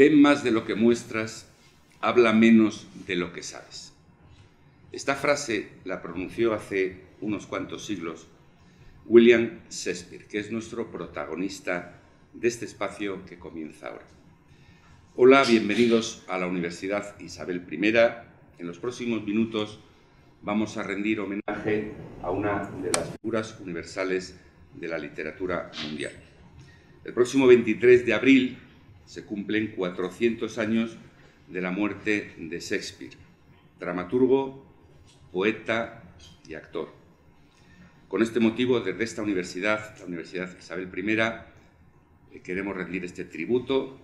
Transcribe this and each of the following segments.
ten más de lo que muestras, habla menos de lo que sabes. Esta frase la pronunció hace unos cuantos siglos William Shakespeare, que es nuestro protagonista de este espacio que comienza ahora. Hola, bienvenidos a la Universidad Isabel I. En los próximos minutos vamos a rendir homenaje a una de las figuras universales de la literatura mundial. El próximo 23 de abril se cumplen 400 años de la muerte de Shakespeare, dramaturgo, poeta y actor. Con este motivo, desde esta universidad, la Universidad Isabel I, eh, queremos rendir este tributo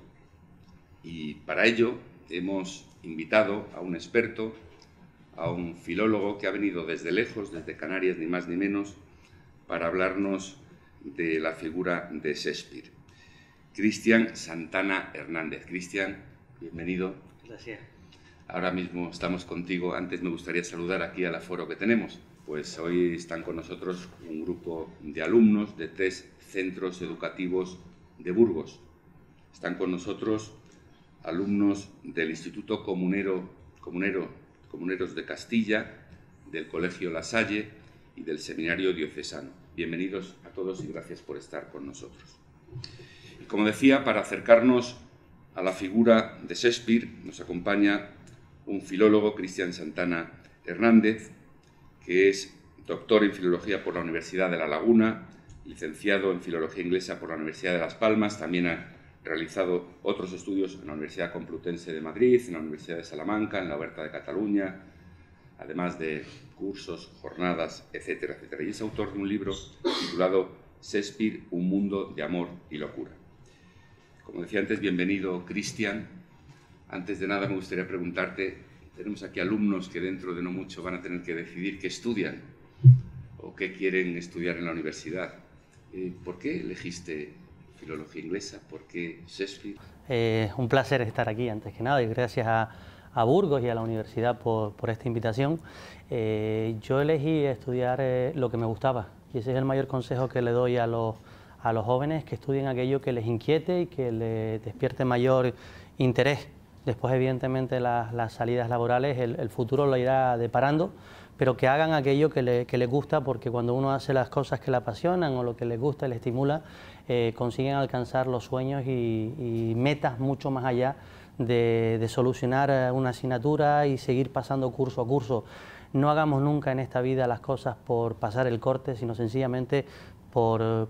y para ello hemos invitado a un experto, a un filólogo que ha venido desde lejos, desde Canarias, ni más ni menos, para hablarnos de la figura de Shakespeare. Cristian Santana Hernández. Cristian, bienvenido. Gracias. Ahora mismo estamos contigo. Antes me gustaría saludar aquí al aforo que tenemos. Pues hoy están con nosotros un grupo de alumnos de tres centros educativos de Burgos. Están con nosotros alumnos del Instituto Comunero, Comunero Comuneros de Castilla, del Colegio La Salle y del Seminario Diocesano. Bienvenidos a todos y gracias por estar con nosotros como decía, para acercarnos a la figura de Shakespeare nos acompaña un filólogo, Cristian Santana Hernández, que es doctor en filología por la Universidad de La Laguna, licenciado en filología inglesa por la Universidad de Las Palmas, también ha realizado otros estudios en la Universidad Complutense de Madrid, en la Universidad de Salamanca, en la Huerta de Cataluña, además de cursos, jornadas, etcétera, etcétera. Y es autor de un libro titulado Shakespeare, un mundo de amor y locura. Como decía antes, bienvenido Cristian. Antes de nada me gustaría preguntarte, tenemos aquí alumnos que dentro de no mucho van a tener que decidir qué estudian o qué quieren estudiar en la universidad. Eh, ¿Por qué elegiste filología inglesa? ¿Por qué Shakespeare? Eh, un placer estar aquí antes que nada y gracias a, Burgos y a la universidad por, esta invitación. Eh, yo elegí estudiar lo que me gustaba y ese es el mayor consejo que le doy a los a los jóvenes que estudien aquello que les inquiete y que les despierte mayor interés. Después, evidentemente, las, salidas laborales, el, futuro lo irá deparando, pero que hagan aquello que, le, les gusta, porque cuando uno hace las cosas que le apasionan o lo que les gusta, le estimula, eh, consiguen alcanzar los sueños y, metas mucho más allá de, de, solucionar eh, una asignatura y seguir pasando curso a curso. No hagamos nunca en esta vida las cosas por pasar el corte, sino sencillamente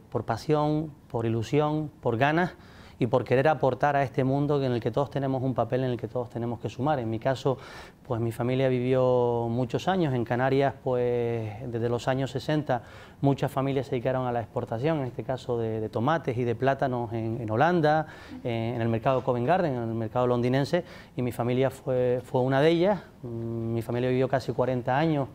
por, pasión, por ilusión, por ganas y por querer aportar a este mundo en el que todos tenemos un papel, en el que todos tenemos que sumar. En mi caso, pues mi familia vivió muchos años en Canarias, pues desde los años 60 muchas familias se dedicaron a la exportación, en este caso de, tomates y de plátanos en, Holanda, eh, en el mercado Covent Garden, en el mercado londinense, y mi familia fue, fue una de ellas. Mm, mi familia vivió casi 40 años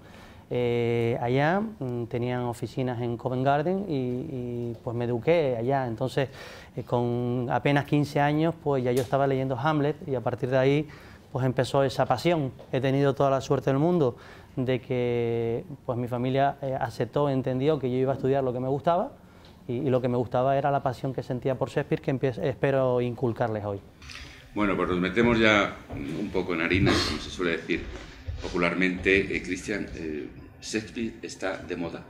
eh, allá, mm, tenían oficinas en Covent Garden y, pues me eduqué allá. Entonces, eh, con apenas 15 años, pues ya yo estaba leyendo Hamlet y a partir de ahí pues empezó esa pasión. He tenido toda la suerte del mundo de que pues mi familia eh, aceptó, entendió que yo iba a estudiar lo que me gustaba y, lo que me gustaba era la pasión que sentía por Shakespeare que espero inculcarles hoy. Bueno, pues nos metemos ya un poco en harina, como se suele decir popularmente. Cristian, Shakespeare está de moda,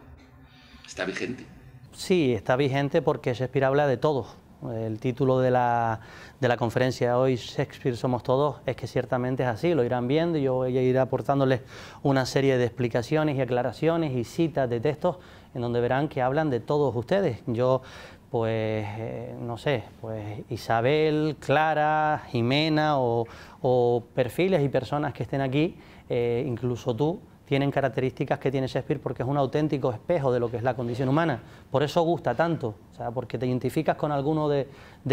está vigente. Sí, está vigente porque Shakespeare habla de todos. El título de la, de conferencia hoy, Shakespeare somos todos, es que ciertamente es así, lo irán viendo y yo voy a aportándoles una serie de explicaciones y aclaraciones y citas de textos en donde verán que hablan de todos ustedes. Yo, pues, eh, no sé, pues Isabel, Clara, Jimena o, perfiles y personas que estén aquí, eh, incluso tú, tienen características que tiene Shakespeare porque es un auténtico espejo de lo que es la condición humana. Por eso gusta tanto, o sea, porque te identificas con alguno de,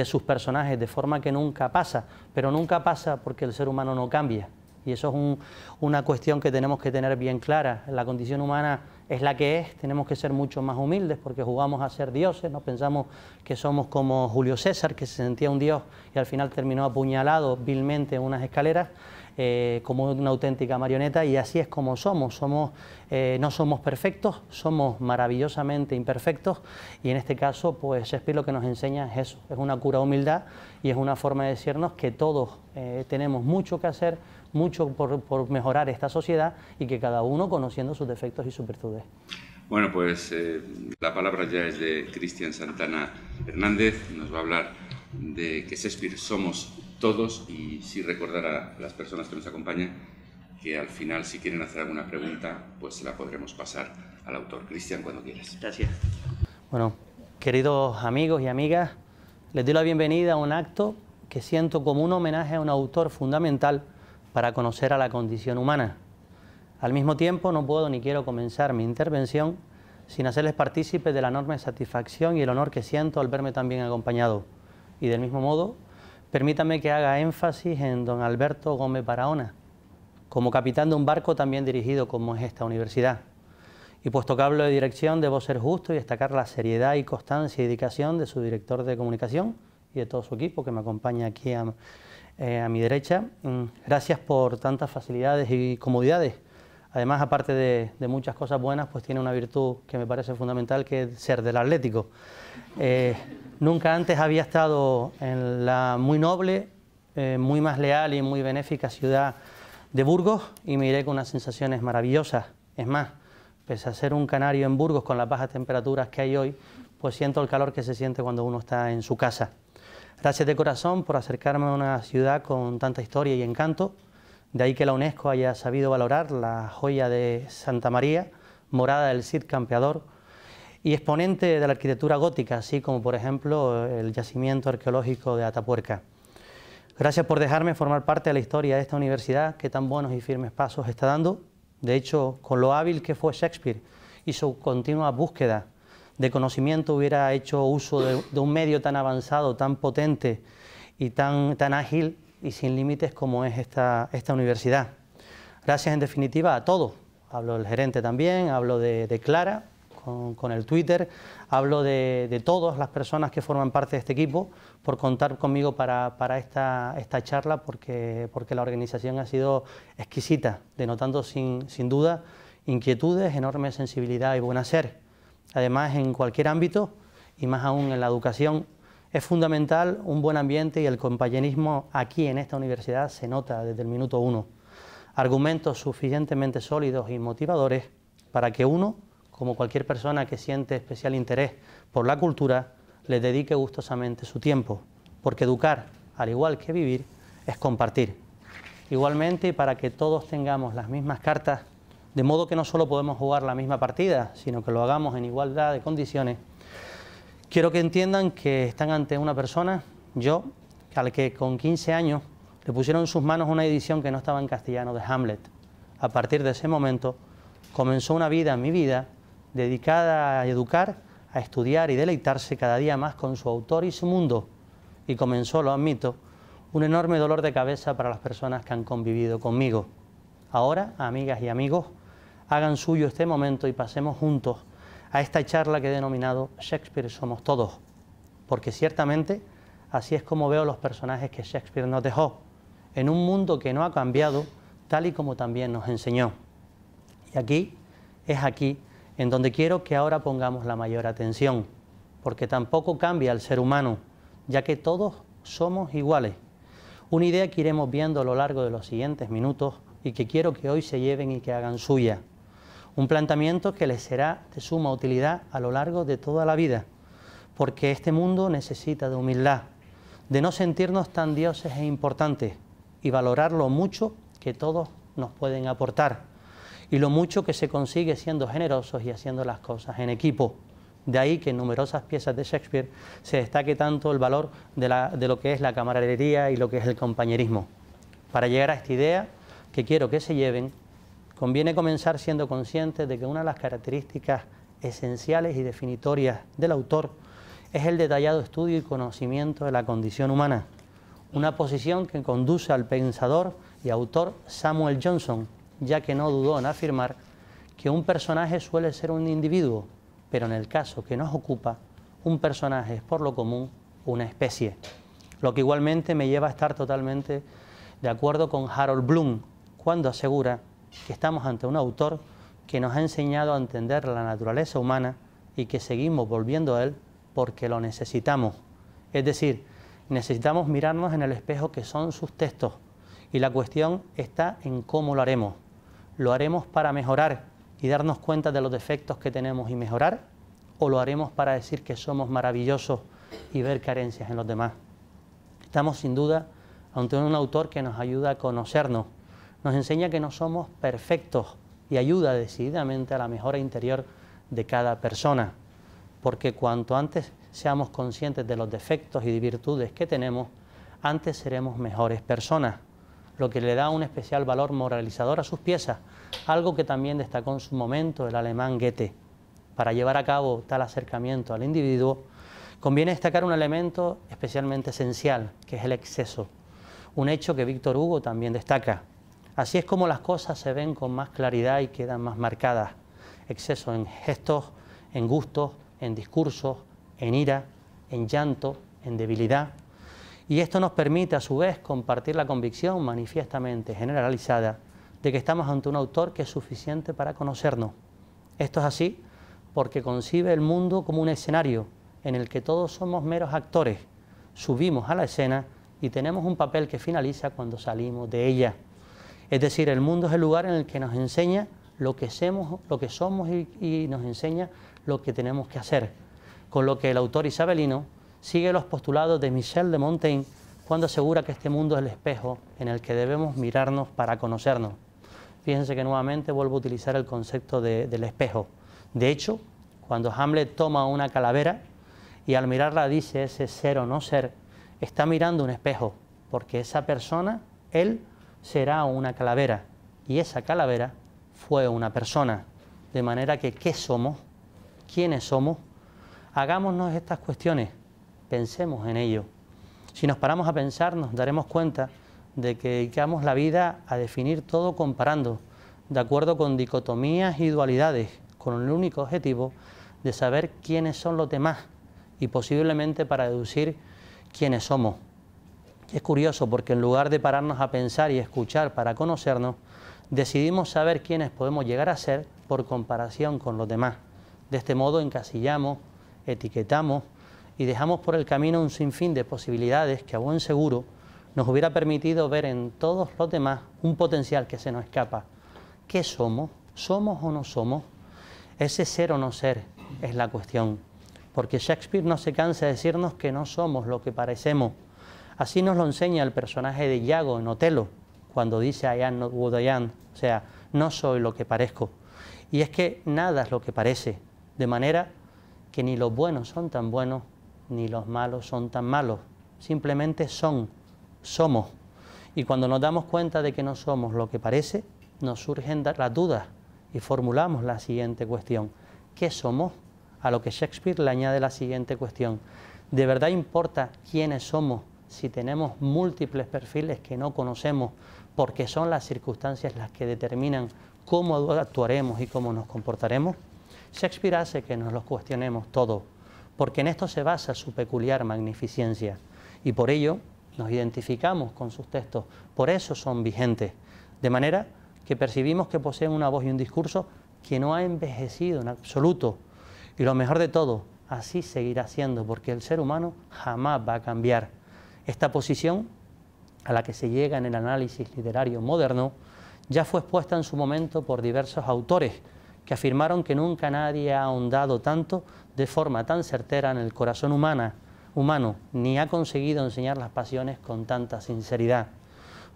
sus personajes de forma que nunca pasa, pero nunca pasa porque el ser humano no cambia. Y eso es una cuestión que tenemos que tener bien clara. La condición humana es la que es, tenemos que ser mucho más humildes porque jugamos a ser dioses, ...no pensamos que somos como Julio César, que se sentía un dios y al final terminó apuñalado vilmente en unas escaleras. Eh, como una auténtica marioneta y así es como somos. somos eh, no somos perfectos, somos maravillosamente imperfectos y en este caso pues Shakespeare lo que nos enseña es eso, es una cura humildad y es una forma de decirnos que todos eh, tenemos mucho que hacer, mucho por, por, mejorar esta sociedad y que cada uno conociendo sus defectos y sus virtudes. Bueno, pues la palabra ya es de Cristian Santana Hernández, nos va a hablar de que Shakespeare somos todos y sí recordar a las personas que nos acompañan que al final si quieren hacer alguna pregunta pues la podremos pasar al autor. Cristian, cuando quieras. Gracias. Bueno, queridos amigos y amigas, les doy la bienvenida a un acto que siento como un homenaje a un autor fundamental para conocer a la condición humana. Al mismo tiempo no puedo ni quiero comenzar mi intervención sin hacerles partícipe de la enorme satisfacción y el honor que siento al verme tan bien acompañado. Y del mismo modo Permítame que haga énfasis en don Alberto Gómez Barahona, como capitán de un barco también dirigido como es esta universidad. Y puesto que hablo de dirección, debo ser justo y destacar la seriedad y constancia y dedicación de su director de comunicación y de todo su equipo que me acompaña aquí a eh, mi derecha. Mm, gracias por tantas facilidades y comodidades Además, aparte de, muchas cosas buenas, pues tiene una virtud que me parece fundamental, que es ser del Atlético. Eh, nunca antes había estado en la muy noble, eh, muy más leal y muy benéfica ciudad de Burgos y me iré con unas sensaciones maravillosas. Es más, pese a ser un canario en Burgos con las bajas temperaturas que hay hoy, pues siento el calor que se siente cuando uno está en su casa. Gracias de corazón por acercarme a una ciudad con tanta historia y encanto de ahí que la UNESCO haya sabido valorar la joya de Santa María, morada del Cid Campeador, y exponente de la arquitectura gótica, así como por ejemplo el yacimiento arqueológico de Atapuerca. Gracias por dejarme formar parte de la historia de esta universidad que tan buenos y firmes pasos está dando, de hecho, con lo hábil que fue Shakespeare y su continua búsqueda de conocimiento hubiera hecho uso de, un medio tan avanzado, tan potente y tan, tan ágil y sin límites como es esta, esta universidad. Gracias en definitiva a todos. Hablo del gerente también, hablo de, Clara con, el Twitter, hablo de, todas las personas que forman parte de este equipo por contar conmigo para, esta, esta, charla porque, porque la organización ha sido exquisita, denotando sin, sin duda inquietudes, enorme sensibilidad y buen hacer. Además, en cualquier ámbito y más aún en la educación, es fundamental un buen ambiente y el compañerismo aquí en esta universidad se nota desde el minuto uno. Argumentos suficientemente sólidos y motivadores para que uno, como cualquier persona que siente especial interés por la cultura, le dedique gustosamente su tiempo, porque educar, al igual que vivir, es compartir. Igualmente, para que todos tengamos las mismas cartas, de modo que no solo podemos jugar la misma partida, sino que lo hagamos en igualdad de condiciones, Quiero que entiendan que están ante una persona, yo, al que con 15 años le pusieron en sus manos una edición que no estaba en castellano de Hamlet. A partir de ese momento comenzó una vida, mi vida, dedicada a educar, a estudiar y deleitarse cada día más con su autor y su mundo. Y comenzó, lo admito, un enorme dolor de cabeza para las personas que han convivido conmigo. Ahora, amigas y amigos, hagan suyo este momento y pasemos juntos a esta charla que he denominado Shakespeare somos todos, porque ciertamente así es como veo los personajes que Shakespeare nos dejó, en un mundo que no ha cambiado tal y como también nos enseñó. Y aquí es aquí en donde quiero que ahora pongamos la mayor atención, porque tampoco cambia el ser humano, ya que todos somos iguales. Una idea que iremos viendo a lo largo de los siguientes minutos y que quiero que hoy se lleven y que hagan suya. Un planteamiento que les será de suma utilidad a lo largo de toda la vida, porque este mundo necesita de humildad, de no sentirnos tan dioses e importantes y valorar lo mucho que todos nos pueden aportar y lo mucho que se consigue siendo generosos y haciendo las cosas en equipo. De ahí que en numerosas piezas de Shakespeare se destaque tanto el valor de, lo que es la camaradería y lo que es el compañerismo. Para llegar a esta idea que quiero que se lleven Conviene comenzar siendo consciente de que una de las características esenciales y definitorias del autor es el detallado estudio y conocimiento de la condición humana, una posición que conduce al pensador y autor Samuel Johnson, ya que no dudó en afirmar que un personaje suele ser un individuo, pero en el caso que nos ocupa, un personaje es por lo común una especie. Lo que igualmente me lleva a estar totalmente de acuerdo con Harold Bloom, cuando asegura que estamos ante un autor que nos ha enseñado a entender la naturaleza humana y que seguimos volviendo a él porque lo necesitamos. Es decir, necesitamos mirarnos en el espejo que son sus textos y la cuestión está en cómo lo haremos. ¿Lo haremos para mejorar y darnos cuenta de los defectos que tenemos y mejorar? ¿O lo haremos para decir que somos maravillosos y ver carencias en los demás? Estamos sin duda ante un autor que nos ayuda a conocernos nos enseña que no somos perfectos y ayuda decididamente a la mejora interior de cada persona, porque cuanto antes seamos conscientes de los defectos y virtudes que tenemos, antes seremos mejores personas, lo que le da un especial valor moralizador a sus piezas, algo que también destacó en su momento el alemán Goethe. Para llevar a cabo tal acercamiento al individuo, conviene destacar un elemento especialmente esencial, que es el exceso, un hecho que Víctor Hugo también destaca. Así es como las cosas se ven con más claridad y quedan más marcadas. Exceso en gestos, en gustos, en discursos, en ira, en llanto, en debilidad. Y esto nos permite a su vez compartir la convicción manifiestamente generalizada de que estamos ante un autor que es suficiente para conocernos. Esto es así porque concibe el mundo como un escenario en el que todos somos meros actores, subimos a la escena y tenemos un papel que finaliza cuando salimos de ella. Es decir, el mundo es el lugar en el que nos enseña lo que, somos, lo que somos y, nos enseña lo que tenemos que hacer. Con lo que el autor isabelino sigue los postulados de Michel de Montaigne cuando asegura que este mundo es el espejo en el que debemos mirarnos para conocernos. Fíjense que nuevamente vuelvo a utilizar el concepto del espejo. De hecho, cuando Hamlet toma una calavera y al mirarla dice ese ser o no ser, está mirando un espejo, porque esa persona, él será una calavera. Y esa calavera fue una persona. De manera que, ¿qué somos? ¿Quiénes somos? Hagámonos estas cuestiones, pensemos en ello. Si nos paramos a pensar, nos daremos cuenta de que dedicamos la vida a definir todo comparando, de acuerdo con dicotomías y dualidades, con el único objetivo de saber quiénes son los demás y posiblemente para deducir quiénes somos. Es curioso porque en lugar de pararnos a pensar y escuchar para conocernos, decidimos saber quiénes podemos llegar a ser por comparación con los demás. De este modo encasillamos, etiquetamos y dejamos por el camino un sinfín de posibilidades que a buen seguro nos hubiera permitido ver en todos los demás un potencial que se nos escapa. ¿Qué somos? ¿Somos o no somos? Ese ser o no ser es la cuestión, porque Shakespeare no se cansa de decirnos que no somos lo que parecemos. Así nos lo enseña el personaje de Iago en Otelo, cuando dice I am not o sea, no soy lo que parezco. Y es que nada es lo que parece, de manera que ni los buenos son tan buenos, ni los malos son tan malos, simplemente son, somos. Y cuando nos damos cuenta de que no somos lo que parece, nos surgen las dudas y formulamos la siguiente cuestión. ¿Qué somos? A lo que Shakespeare le añade la siguiente cuestión. ¿De verdad importa quiénes somos si tenemos múltiples perfiles que no conocemos, porque son las circunstancias las que determinan cómo actuaremos y cómo nos comportaremos, Shakespeare hace que nos los cuestionemos todo, porque en esto se basa su peculiar magnificencia y por ello nos identificamos con sus textos, por eso son vigentes, de manera que percibimos que poseen una voz y un discurso que no ha envejecido en absoluto. Y lo mejor de todo, así seguirá siendo, porque el ser humano jamás va a cambiar. Esta posición, a la que se llega en el análisis literario moderno, ya fue expuesta en su momento por diversos autores que afirmaron que nunca nadie ha ahondado tanto de forma tan certera en el corazón humano, ni ha conseguido enseñar las pasiones con tanta sinceridad.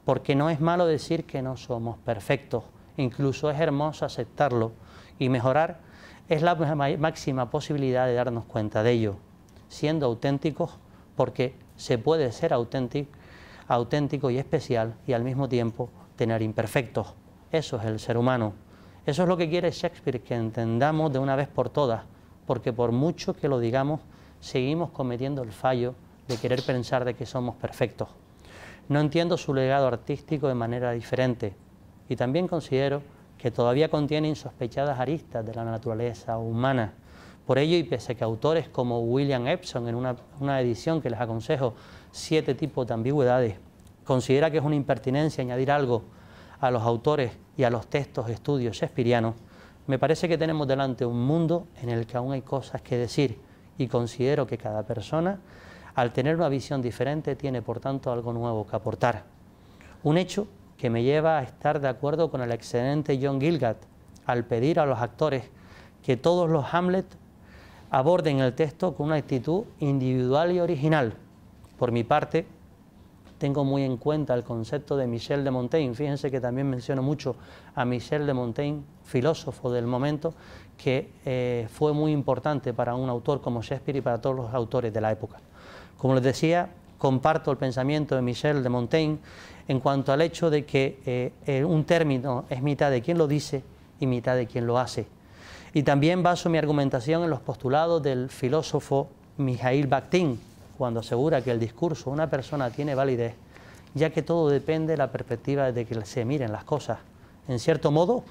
Porque no es malo decir que no somos perfectos, incluso es hermoso aceptarlo y mejorar es la máxima posibilidad de darnos cuenta de ello, siendo auténticos porque se puede ser auténtico, auténtico y especial y al mismo tiempo tener imperfectos. Eso es el ser humano. Eso es lo que quiere Shakespeare, que entendamos de una vez por todas, porque por mucho que lo digamos, seguimos cometiendo el fallo de querer pensar de que somos perfectos. No entiendo su legado artístico de manera diferente y también considero que todavía contiene insospechadas aristas de la naturaleza humana por ello y pese a que autores como William Epson, en una, edición que les aconsejo, siete tipos de ambigüedades, considera que es una impertinencia añadir algo a los autores y a los textos, estudios shakespearianos, me parece que tenemos delante un mundo en el que aún hay cosas que decir y considero que cada persona, al tener una visión diferente, tiene por tanto algo nuevo que aportar. Un hecho que me lleva a estar de acuerdo con el excelente John Gilgat al pedir a los actores que todos los Hamlet aborden el texto con una actitud individual y original. Por mi parte, tengo muy en cuenta el concepto de Michel de Montaigne. Fíjense que también menciono mucho a Michel de Montaigne, filósofo del momento, que eh, fue muy importante para un autor como Shakespeare y para todos los autores de la época. Como les decía, comparto el pensamiento de Michel de Montaigne en cuanto al hecho de que eh, eh, un término es mitad de quien lo dice y mitad de quien lo hace. Y también baso mi argumentación en los postulados del filósofo Mijail Bakhtin, cuando asegura que el discurso de una persona tiene validez, ya que todo depende de la perspectiva de que se miren las cosas. En cierto modo,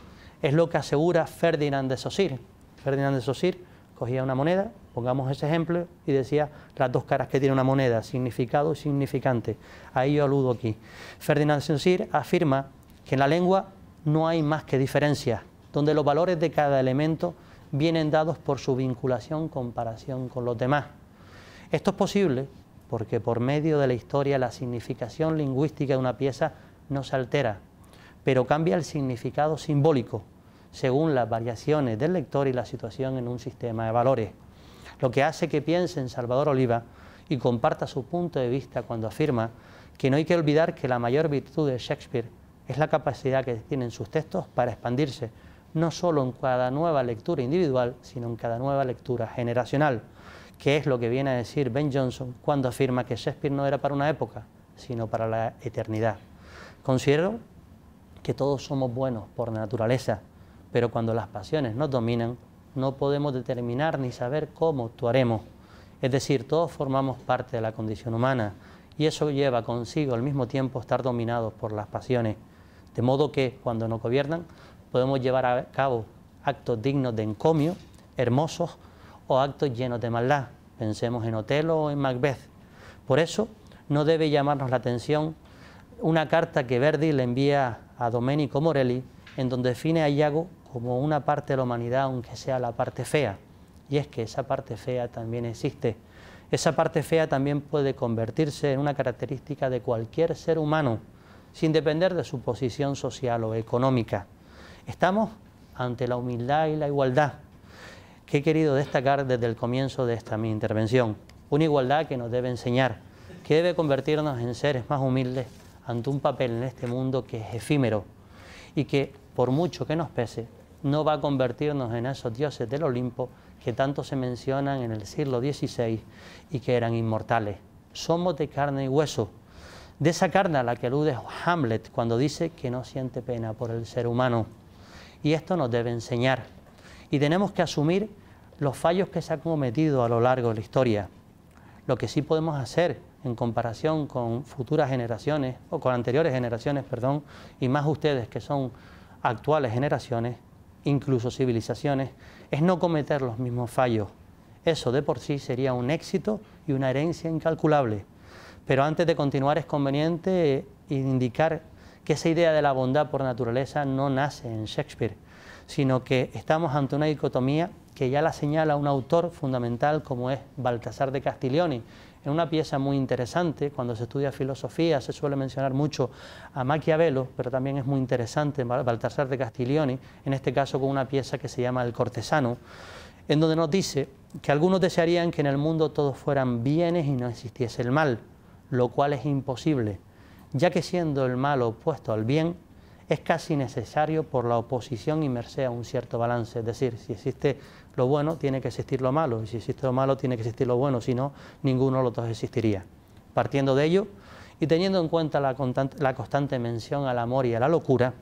es lo que asegura Ferdinand de Saussure. Ferdinand de Saussure cogía una moneda, pongamos ese ejemplo, y decía las dos caras que tiene una moneda, significado y significante. Ahí yo aludo aquí. Ferdinand de Saussure afirma que en la lengua no hay más que diferencias, donde los valores de cada elemento vienen dados por su vinculación, comparación con los demás. Esto es posible porque por medio de la historia la significación lingüística de una pieza no se altera, pero cambia el significado simbólico según las variaciones del lector y la situación en un sistema de valores, lo que hace que piense en Salvador Oliva y comparta su punto de vista cuando afirma que no hay que olvidar que la mayor virtud de Shakespeare es la capacidad que tienen sus textos para expandirse, no solo en cada nueva lectura individual, sino en cada nueva lectura generacional, que es lo que viene a decir Ben Johnson cuando afirma que Shakespeare no era para una época, sino para la eternidad. Considero que todos somos buenos por naturaleza, pero cuando las pasiones nos dominan, no podemos determinar ni saber cómo actuaremos. Es decir, todos formamos parte de la condición humana y eso lleva consigo al mismo tiempo estar dominados por las pasiones, de modo que cuando no gobiernan podemos llevar a cabo actos dignos de encomio, hermosos, o actos llenos de maldad. Pensemos en Otelo o en Macbeth. Por eso no debe llamarnos la atención una carta que Verdi le envía a Domenico Morelli, en donde define a Iago como una parte de la humanidad, aunque sea la parte fea. Y es que esa parte fea también existe. Esa parte fea también puede convertirse en una característica de cualquier ser humano, sin depender de su posición social o económica. Estamos ante la humildad y la igualdad, que he querido destacar desde el comienzo de esta mi intervención. Una igualdad que nos debe enseñar, que debe convertirnos en seres más humildes ante un papel en este mundo que es efímero y que, por mucho que nos pese, no va a convertirnos en esos dioses del Olimpo que tanto se mencionan en el siglo XVI y que eran inmortales. Somos de carne y hueso, de esa carne a la que alude Hamlet cuando dice que no siente pena por el ser humano. Y esto nos debe enseñar. Y tenemos que asumir los fallos que se han cometido a lo largo de la historia. Lo que sí podemos hacer en comparación con futuras generaciones, o con anteriores generaciones, perdón, y más ustedes que son actuales generaciones, incluso civilizaciones, es no cometer los mismos fallos. Eso de por sí sería un éxito y una herencia incalculable. Pero antes de continuar es conveniente indicar esa idea de la bondad por naturaleza no nace en Shakespeare, sino que estamos ante una dicotomía que ya la señala un autor fundamental como es Baltasar de Castiglioni. En una pieza muy interesante, cuando se estudia filosofía, se suele mencionar mucho a Maquiavelo, pero también es muy interesante Baltasar de Castiglioni, en este caso con una pieza que se llama El cortesano, en donde nos dice que algunos desearían que en el mundo todos fueran bienes y no existiese el mal, lo cual es imposible ya que siendo el mal opuesto al bien, es casi necesario por la oposición y merced a un cierto balance. Es decir, si existe lo bueno, tiene que existir lo malo, y si existe lo malo, tiene que existir lo bueno, si no, ninguno de los dos existiría. Partiendo de ello y teniendo en cuenta la constante, la constante mención al amor y a la locura,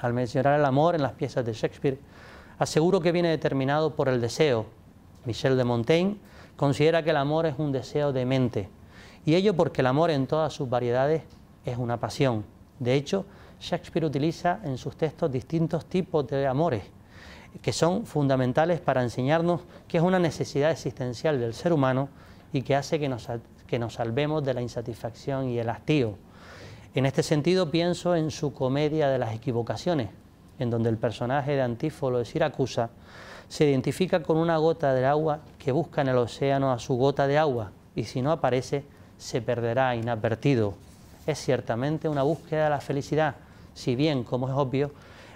al mencionar el amor en las piezas de Shakespeare, aseguro que viene determinado por el deseo. Michel de Montaigne considera que el amor es un deseo de mente, y ello porque el amor en todas sus variedades es una pasión. De hecho, Shakespeare utiliza en sus textos distintos tipos de amores que son fundamentales para enseñarnos que es una necesidad existencial del ser humano y que hace que nos, que nos salvemos de la insatisfacción y el hastío. En este sentido pienso en su comedia de las equivocaciones, en donde el personaje de Antífolo de Siracusa se identifica con una gota de agua que busca en el océano a su gota de agua y si no aparece se perderá inadvertido es ciertamente una búsqueda de la felicidad, si bien, como es obvio,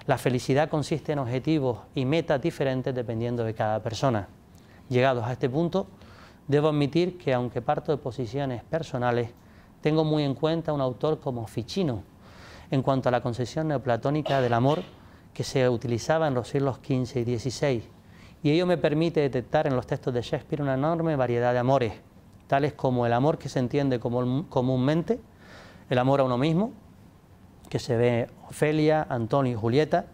la felicidad consiste en objetivos y metas diferentes dependiendo de cada persona. Llegados a este punto, debo admitir que aunque parto de posiciones personales, tengo muy en cuenta un autor como Ficino en cuanto a la concepción neoplatónica del amor que se utilizaba en los siglos XV y XVI, y ello me permite detectar en los textos de Shakespeare una enorme variedad de amores, tales como el amor que se entiende comúnmente, el amor a uno mismo, que se ve Ofelia, Antonio y Julieta.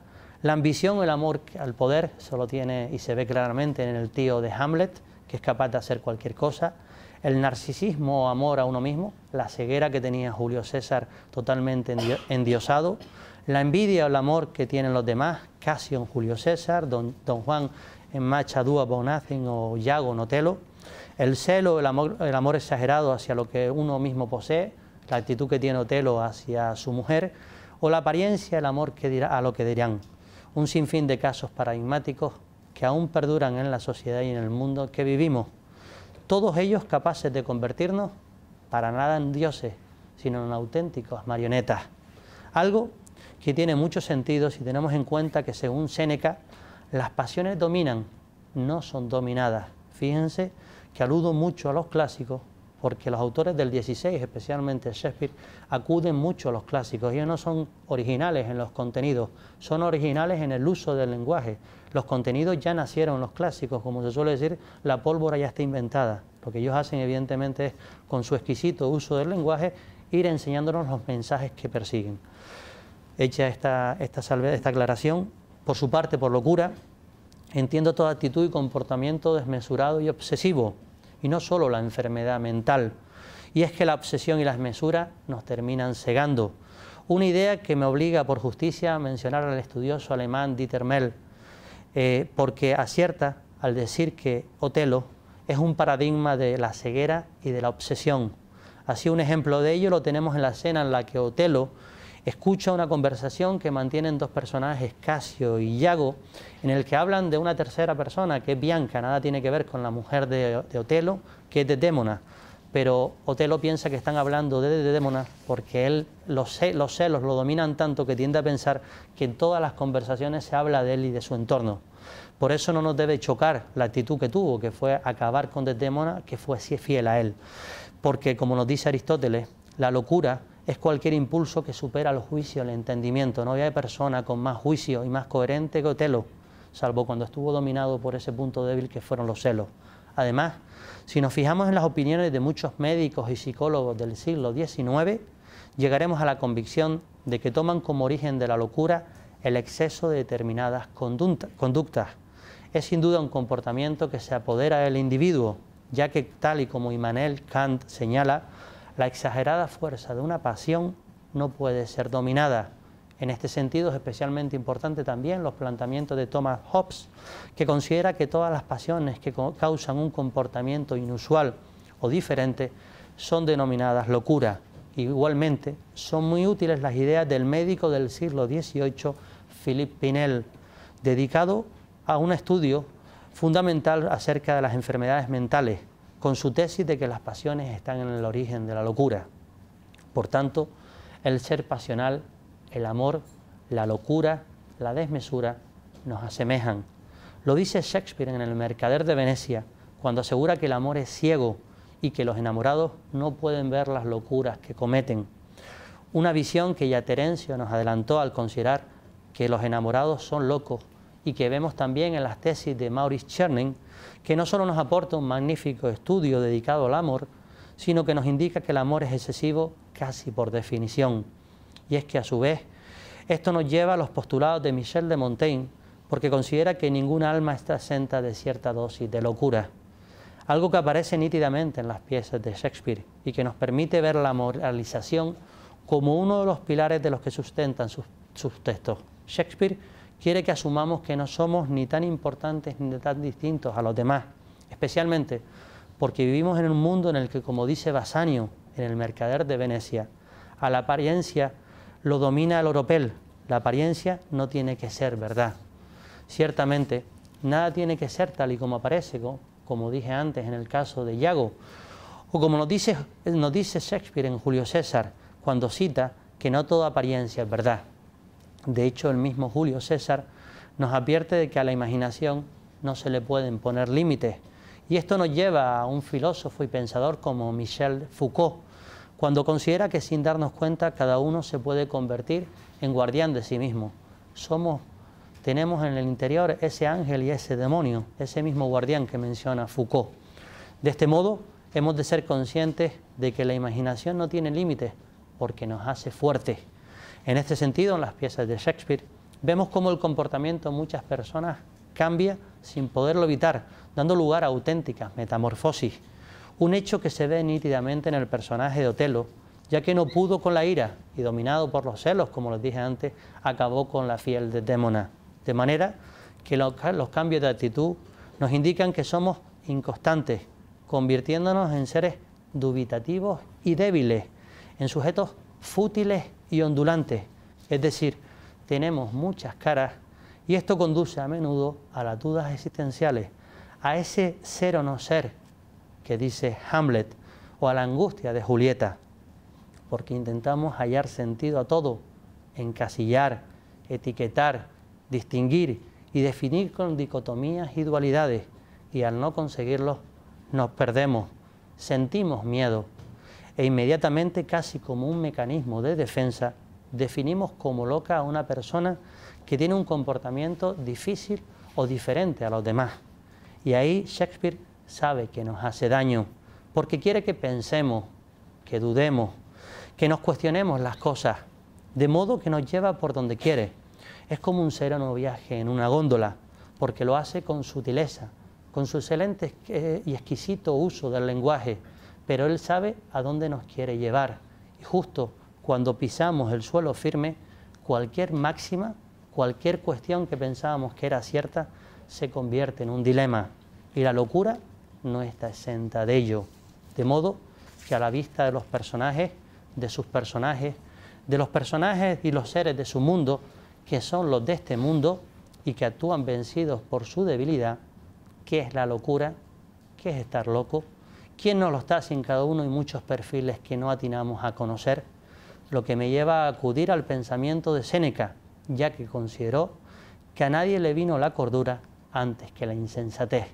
La ambición, el amor al poder, solo tiene y se ve claramente en el tío de Hamlet, que es capaz de hacer cualquier cosa. El narcisismo o amor a uno mismo, la ceguera que tenía Julio César totalmente endiosado. La envidia o el amor que tienen los demás, Casio en Julio César, Don, Juan en Machadúa Bonacin o Yago otelo El celo, el amor exagerado hacia lo que uno mismo posee, la actitud que tiene Otelo hacia su mujer o la apariencia, el amor que dirá, a lo que dirán. Un sinfín de casos paradigmáticos que aún perduran en la sociedad y en el mundo que vivimos. Todos ellos capaces de convertirnos para nada en dioses, sino en auténticos marionetas. Algo que tiene mucho sentido si tenemos en cuenta que según Séneca, las pasiones dominan, no son dominadas. Fíjense que aludo mucho a los clásicos porque los autores del 16, especialmente Shakespeare, acuden mucho a los clásicos. Ellos no son originales en los contenidos, son originales en el uso del lenguaje. Los contenidos ya nacieron, los clásicos, como se suele decir, la pólvora ya está inventada. Lo que ellos hacen, evidentemente, es, con su exquisito uso del lenguaje, ir enseñándonos los mensajes que persiguen. Hecha esta, esta, esta aclaración, por su parte, por locura, entiendo toda actitud y comportamiento desmesurado y obsesivo y no solo la enfermedad mental. Y es que la obsesión y las mesuras nos terminan cegando. Una idea que me obliga por justicia a mencionar al estudioso alemán Dieter Mell, eh, porque acierta al decir que Otelo es un paradigma de la ceguera y de la obsesión. Así un ejemplo de ello lo tenemos en la escena en la que Otelo escucha una conversación que mantienen dos personajes, Casio y Iago, en el que hablan de una tercera persona, que es Bianca, nada tiene que ver con la mujer de, Otelo, que es de Démona. Pero Otelo piensa que están hablando de, porque él, los, los celos lo dominan tanto que tiende a pensar que en todas las conversaciones se habla de él y de su entorno. Por eso no nos debe chocar la actitud que tuvo, que fue acabar con Desdémona, que fue fiel a él. Porque como nos dice Aristóteles, la locura es cualquier impulso que supera el juicio, el entendimiento. No había persona con más juicio y más coherente que Otelo, salvo cuando estuvo dominado por ese punto débil que fueron los celos. Además, si nos fijamos en las opiniones de muchos médicos y psicólogos del siglo XIX, llegaremos a la convicción de que toman como origen de la locura el exceso de determinadas conductas. Es sin duda un comportamiento que se apodera del individuo, ya que tal y como Immanuel Kant señala, la exagerada fuerza de una pasión no puede ser dominada. En este sentido es especialmente importante también los planteamientos de Thomas Hobbes, que considera que todas las pasiones que causan un comportamiento inusual o diferente son denominadas locura. Igualmente, son muy útiles las ideas del médico del siglo XVIII, Philippe Pinel, dedicado a un estudio fundamental acerca de las enfermedades mentales, con su tesis de que las pasiones están en el origen de la locura. Por tanto, el ser pasional, el amor, la locura, la desmesura nos asemejan. Lo dice Shakespeare en El Mercader de Venecia, cuando asegura que el amor es ciego y que los enamorados no pueden ver las locuras que cometen. Una visión que ya Terencio nos adelantó al considerar que los enamorados son locos y que vemos también en las tesis de Maurice Chernin que no solo nos aporta un magnífico estudio dedicado al amor, sino que nos indica que el amor es excesivo casi por definición. Y es que a su vez, esto nos lleva a los postulados de Michel de Montaigne, porque considera que ninguna alma está exenta de cierta dosis de locura, algo que aparece nítidamente en las piezas de Shakespeare y que nos permite ver la moralización como uno de los pilares de los que sustentan sus, sus textos. Shakespeare quiere que asumamos que no somos ni tan importantes ni tan distintos a los demás, especialmente porque vivimos en un mundo en el que, como dice Basanio en el Mercader de Venecia, a la apariencia lo domina el oropel, la apariencia no tiene que ser verdad. Ciertamente, nada tiene que ser tal y como aparece, como dije antes en el caso de Iago, o como nos dice, nos dice Shakespeare en Julio César, cuando cita que no toda apariencia es verdad. De hecho, el mismo Julio César nos advierte de que a la imaginación no se le pueden poner límites. Y esto nos lleva a un filósofo y pensador como Michel Foucault, cuando considera que sin darnos cuenta cada uno se puede convertir en guardián de sí mismo. Somos, tenemos en el interior ese ángel y ese demonio, ese mismo guardián que menciona Foucault. De este modo, hemos de ser conscientes de que la imaginación no tiene límites porque nos hace fuertes. En este sentido, en las piezas de Shakespeare, vemos cómo el comportamiento de muchas personas cambia sin poderlo evitar, dando lugar a auténticas metamorfosis, un hecho que se ve nítidamente en el personaje de Otelo, ya que no pudo con la ira y dominado por los celos, como les dije antes, acabó con la fiel de Démona. De manera que los cambios de actitud nos indican que somos inconstantes, convirtiéndonos en seres dubitativos y débiles, en sujetos fútiles y ondulantes, es decir, tenemos muchas caras y esto conduce a menudo a las dudas existenciales, a ese ser o no ser que dice Hamlet o a la angustia de Julieta, porque intentamos hallar sentido a todo, encasillar, etiquetar, distinguir y definir con dicotomías y dualidades, y al no conseguirlo nos perdemos, sentimos miedo, e inmediatamente, casi como un mecanismo de defensa, definimos como loca a una persona que tiene un comportamiento difícil o diferente a los demás. Y ahí Shakespeare sabe que nos hace daño, porque quiere que pensemos, que dudemos, que nos cuestionemos las cosas, de modo que nos lleva por donde quiere. Es como un sereno viaje en una góndola, porque lo hace con sutileza, con su excelente eh, y exquisito uso del lenguaje, pero Él sabe a dónde nos quiere llevar. Y justo cuando pisamos el suelo firme, cualquier máxima, cualquier cuestión que pensábamos que era cierta, se convierte en un dilema. Y la locura no está exenta de ello. De modo que a la vista de los personajes, de sus personajes, de los personajes y los seres de su mundo, que son los de este mundo y que actúan vencidos por su debilidad, ¿qué es la locura? ¿Qué es estar loco? ¿Quién no lo está sin cada uno y muchos perfiles que no atinamos a conocer? Lo que me lleva a acudir al pensamiento de Séneca, ya que consideró que a nadie le vino la cordura antes que la insensatez.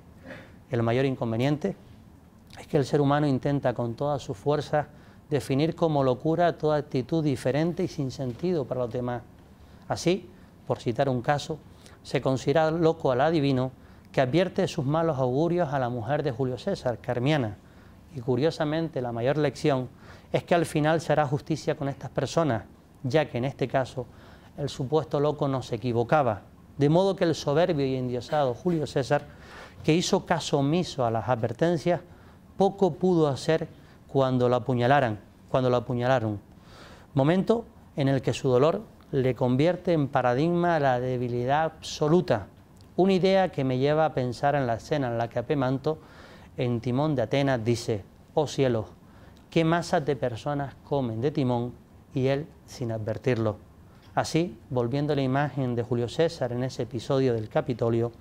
El mayor inconveniente es que el ser humano intenta con toda su fuerza definir como locura toda actitud diferente y sin sentido para los demás. Así, por citar un caso, se considera loco al adivino que advierte sus malos augurios a la mujer de Julio César, Carmiana, y curiosamente la mayor lección es que al final se hará justicia con estas personas, ya que en este caso el supuesto loco no se equivocaba. De modo que el soberbio y endiosado Julio César, que hizo caso omiso a las advertencias, poco pudo hacer cuando lo apuñalaran, cuando lo apuñalaron. Momento en el que su dolor le convierte en paradigma la debilidad absoluta, una idea que me lleva a pensar en la escena en la que Apemanto en Timón de Atenas dice, oh cielo... qué masas de personas comen de Timón y él sin advertirlo. Así, volviendo a la imagen de Julio César en ese episodio del Capitolio,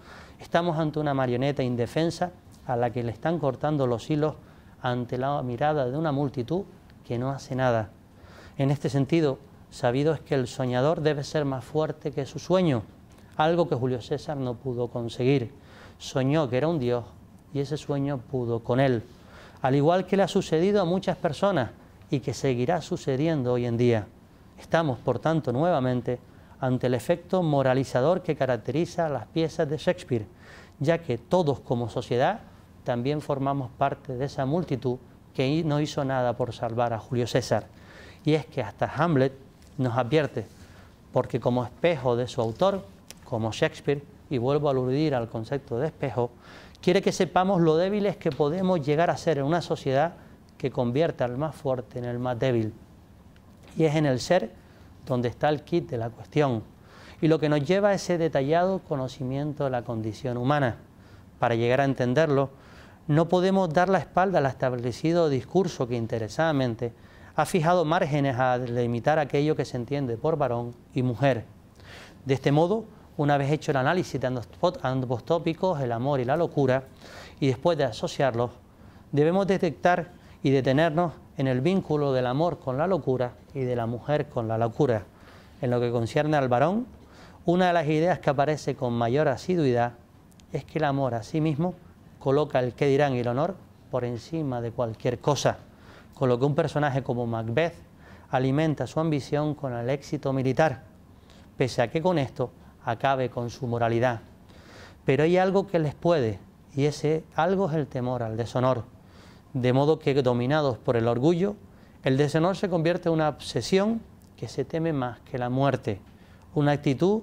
estamos ante una marioneta indefensa a la que le están cortando los hilos ante la mirada de una multitud que no hace nada. En este sentido, sabido es que el soñador debe ser más fuerte que su sueño, algo que Julio César no pudo conseguir. Soñó que era un dios y ese sueño pudo con él. Al igual que le ha sucedido a muchas personas y que seguirá sucediendo hoy en día. Estamos, por tanto, nuevamente ante el efecto moralizador que caracteriza las piezas de Shakespeare, ya que todos como sociedad también formamos parte de esa multitud que no hizo nada por salvar a Julio César. Y es que hasta Hamlet nos advierte, porque como espejo de su autor, como Shakespeare, y vuelvo a aludir al concepto de espejo, Quiere que sepamos lo débiles que podemos llegar a ser en una sociedad que convierta al más fuerte en el más débil. Y es en el ser donde está el kit de la cuestión. Y lo que nos lleva a ese detallado conocimiento de la condición humana. Para llegar a entenderlo, no podemos dar la espalda al establecido discurso que interesadamente ha fijado márgenes a delimitar aquello que se entiende por varón y mujer. De este modo, una vez hecho el análisis de ambos tópicos, el amor y la locura, y después de asociarlos, debemos detectar y detenernos en el vínculo del amor con la locura y de la mujer con la locura. En lo que concierne al varón, una de las ideas que aparece con mayor asiduidad es que el amor a sí mismo coloca el qué dirán y el honor por encima de cualquier cosa, con lo que un personaje como Macbeth alimenta su ambición con el éxito militar, pese a que con esto acabe con su moralidad. Pero hay algo que les puede, y ese algo es el temor al deshonor. De modo que dominados por el orgullo, el deshonor se convierte en una obsesión que se teme más que la muerte, una actitud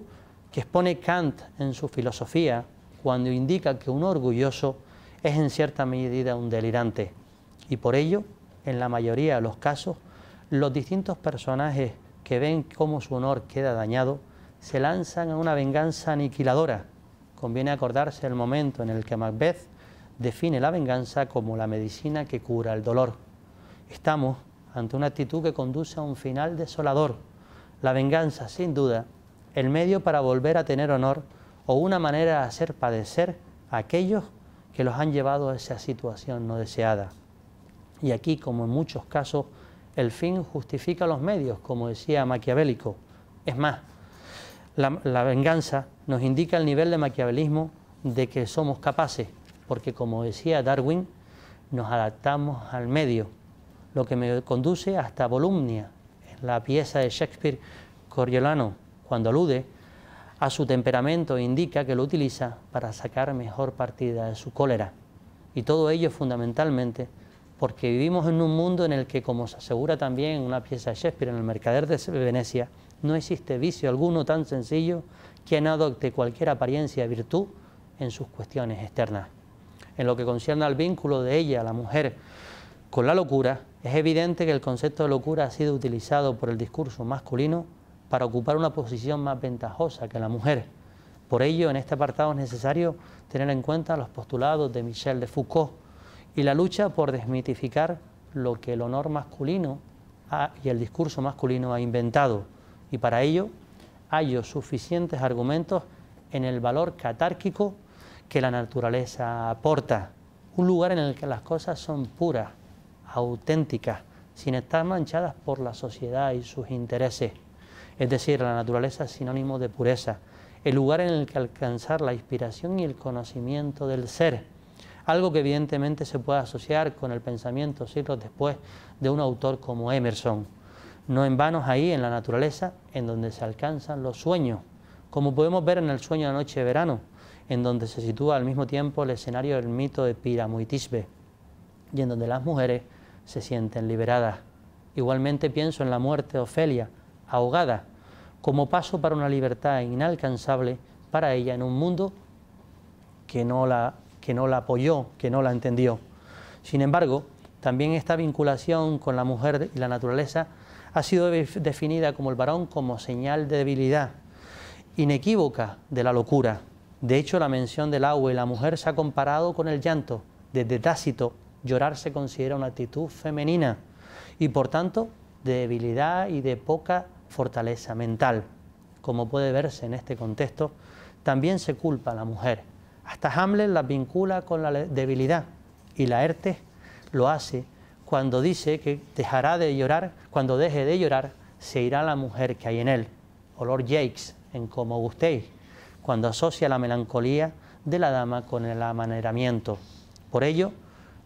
que expone Kant en su filosofía cuando indica que un orgulloso es en cierta medida un delirante. Y por ello, en la mayoría de los casos, los distintos personajes que ven cómo su honor queda dañado se lanzan a una venganza aniquiladora. Conviene acordarse el momento en el que Macbeth define la venganza como la medicina que cura el dolor. Estamos ante una actitud que conduce a un final desolador. La venganza, sin duda, el medio para volver a tener honor o una manera de hacer padecer a aquellos que los han llevado a esa situación no deseada. Y aquí, como en muchos casos, el fin justifica los medios, como decía Maquiavélico. Es más, la, venganza nos indica el nivel de maquiavelismo de que somos capaces, porque como decía Darwin, nos adaptamos al medio, lo que me conduce hasta Volumnia, la pieza de Shakespeare Coriolano, cuando alude a su temperamento e indica que lo utiliza para sacar mejor partida de su cólera. Y todo ello fundamentalmente porque vivimos en un mundo en el que, como se asegura también en una pieza de Shakespeare, en el Mercader de Venecia, no existe vicio alguno tan sencillo que adopte cualquier apariencia de virtud en sus cuestiones externas. En lo que concierne al vínculo de ella, la mujer, con la locura, es evidente que el concepto de locura ha sido utilizado por el discurso masculino para ocupar una posición más ventajosa que la mujer. Por ello, en este apartado es necesario tener en cuenta los postulados de Michel de Foucault y la lucha por desmitificar lo que el honor masculino y el discurso masculino ha inventado. Y para ello hallo suficientes argumentos en el valor catárquico que la naturaleza aporta, un lugar en el que las cosas son puras, auténticas, sin estar manchadas por la sociedad y sus intereses. Es decir, la naturaleza es sinónimo de pureza, el lugar en el que alcanzar la inspiración y el conocimiento del ser, algo que evidentemente se puede asociar con el pensamiento siglos después de un autor como Emerson no en vano ahí en la naturaleza, en donde se alcanzan los sueños, como podemos ver en el sueño de la noche de verano, en donde se sitúa al mismo tiempo el escenario del mito de Piramuitisbe, y en donde las mujeres se sienten liberadas. Igualmente pienso en la muerte de Ofelia, ahogada, como paso para una libertad inalcanzable para ella en un mundo que no la, que no la apoyó, que no la entendió. Sin embargo, también esta vinculación con la mujer y la naturaleza ha sido definida como el varón como señal de debilidad inequívoca de la locura. De hecho, la mención del agua y la mujer se ha comparado con el llanto. Desde Tácito, llorar se considera una actitud femenina y por tanto de debilidad y de poca fortaleza mental. Como puede verse en este contexto, también se culpa a la mujer. Hasta Hamlet la vincula con la debilidad y la ERTE lo hace cuando dice que dejará de llorar, cuando deje de llorar, se irá la mujer que hay en él. Olor Jakes, en como gustéis, cuando asocia la melancolía de la dama con el amaneramiento. Por ello,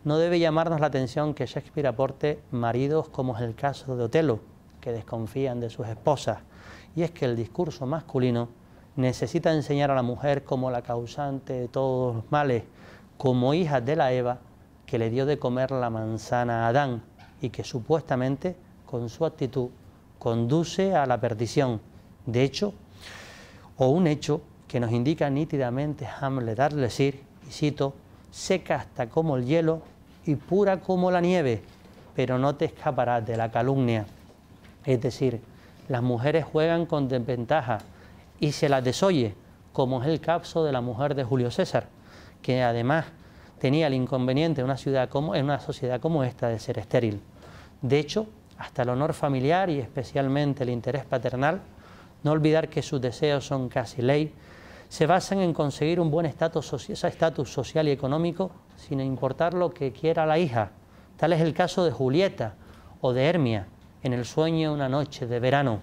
no debe llamarnos la atención que Shakespeare aporte maridos como es el caso de Otelo, que desconfían de sus esposas. Y es que el discurso masculino necesita enseñar a la mujer como la causante de todos los males, como hija de la Eva que le dio de comer la manzana a Adán y que supuestamente con su actitud conduce a la perdición. De hecho, o un hecho que nos indica nítidamente Hamlet ...darles decir, y cito, seca hasta como el hielo y pura como la nieve, pero no te escaparás de la calumnia. Es decir, las mujeres juegan con desventaja y se las desoye, como es el caso de la mujer de Julio César, que además tenía el inconveniente en una, una sociedad como esta de ser estéril. De hecho, hasta el honor familiar y especialmente el interés paternal, no olvidar que sus deseos son casi ley, se basan en conseguir un buen estatus social y económico sin importar lo que quiera la hija. Tal es el caso de Julieta o de Hermia en el sueño de una noche de verano.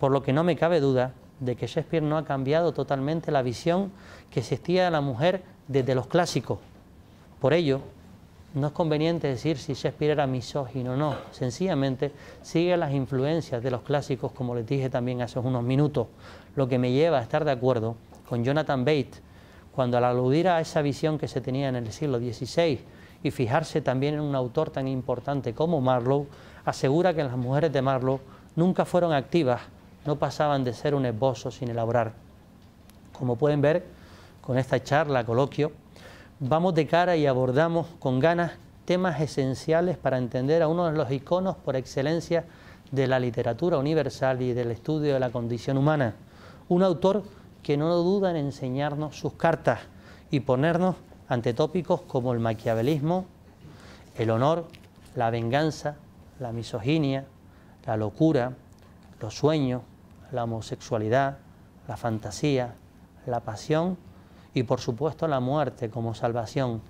Por lo que no me cabe duda de que Shakespeare no ha cambiado totalmente la visión que existía de la mujer desde los clásicos, por ello, no es conveniente decir si Shakespeare era misógino o no. Sencillamente sigue las influencias de los clásicos, como les dije también hace unos minutos, lo que me lleva a estar de acuerdo con Jonathan Bate cuando al aludir a esa visión que se tenía en el siglo XVI y fijarse también en un autor tan importante como Marlowe, asegura que las mujeres de Marlowe nunca fueron activas, no pasaban de ser un esbozo sin elaborar. Como pueden ver, con esta charla, coloquio, vamos de cara y abordamos con ganas temas esenciales para entender a uno de los iconos por excelencia de la literatura universal y del estudio de la condición humana. Un autor que no duda en enseñarnos sus cartas y ponernos ante tópicos como el maquiavelismo, el honor, la venganza, la misoginia, la locura, los sueños, la homosexualidad, la fantasía, la pasión y por supuesto la muerte como salvación.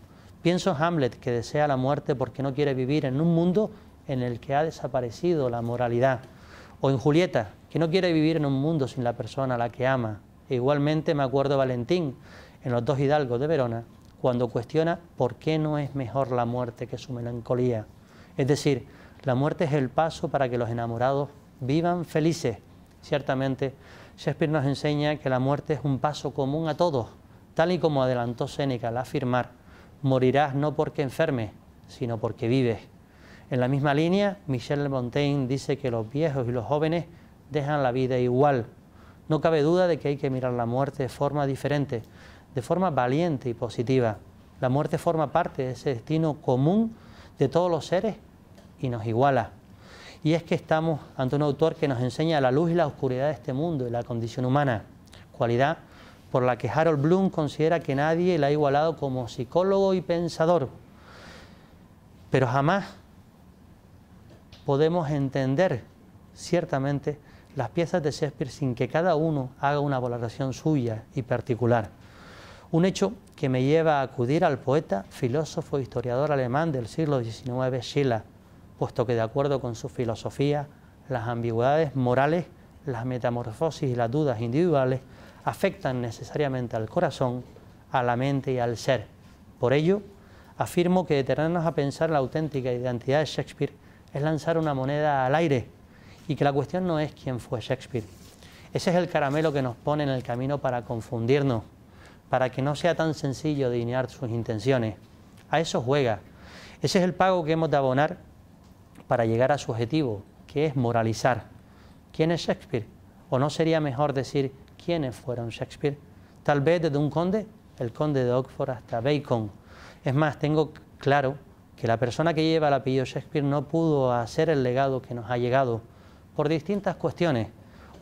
Pienso en Hamlet que desea la muerte porque no quiere vivir en un mundo en el que ha desaparecido la moralidad. O en Julieta, que no quiere vivir en un mundo sin la persona a la que ama. E igualmente me acuerdo Valentín, en los dos hidalgos de Verona, cuando cuestiona por qué no es mejor la muerte que su melancolía. Es decir, la muerte es el paso para que los enamorados vivan felices. Ciertamente, Shakespeare nos enseña que la muerte es un paso común a todos, Tal y como adelantó Séneca al afirmar, morirás no porque enfermes, sino porque vives. En la misma línea, Michel Montaigne dice que los viejos y los jóvenes dejan la vida igual. No cabe duda de que hay que mirar la muerte de forma diferente, de forma valiente y positiva. La muerte forma parte de ese destino común de todos los seres y nos iguala. Y es que estamos ante un autor que nos enseña la luz y la oscuridad de este mundo y la condición humana, cualidad por la que Harold Bloom considera que nadie la ha igualado como psicólogo y pensador. Pero jamás podemos entender ciertamente las piezas de Shakespeare sin que cada uno haga una valoración suya y particular. Un hecho que me lleva a acudir al poeta, filósofo e historiador alemán del siglo XIX, Schiller, puesto que de acuerdo con su filosofía, las ambigüedades morales, las metamorfosis y las dudas individuales afectan necesariamente al corazón, a la mente y al ser. Por ello, afirmo que detenernos a pensar la auténtica identidad de Shakespeare es lanzar una moneda al aire y que la cuestión no es quién fue Shakespeare. Ese es el caramelo que nos pone en el camino para confundirnos, para que no sea tan sencillo adivinar sus intenciones. A eso juega. Ese es el pago que hemos de abonar para llegar a su objetivo, que es moralizar. ¿Quién es Shakespeare? ¿O no sería mejor decir ¿Quiénes fueron Shakespeare? Tal vez desde un conde, el conde de Oxford hasta Bacon. Es más, tengo claro que la persona que lleva el apellido Shakespeare no pudo hacer el legado que nos ha llegado por distintas cuestiones.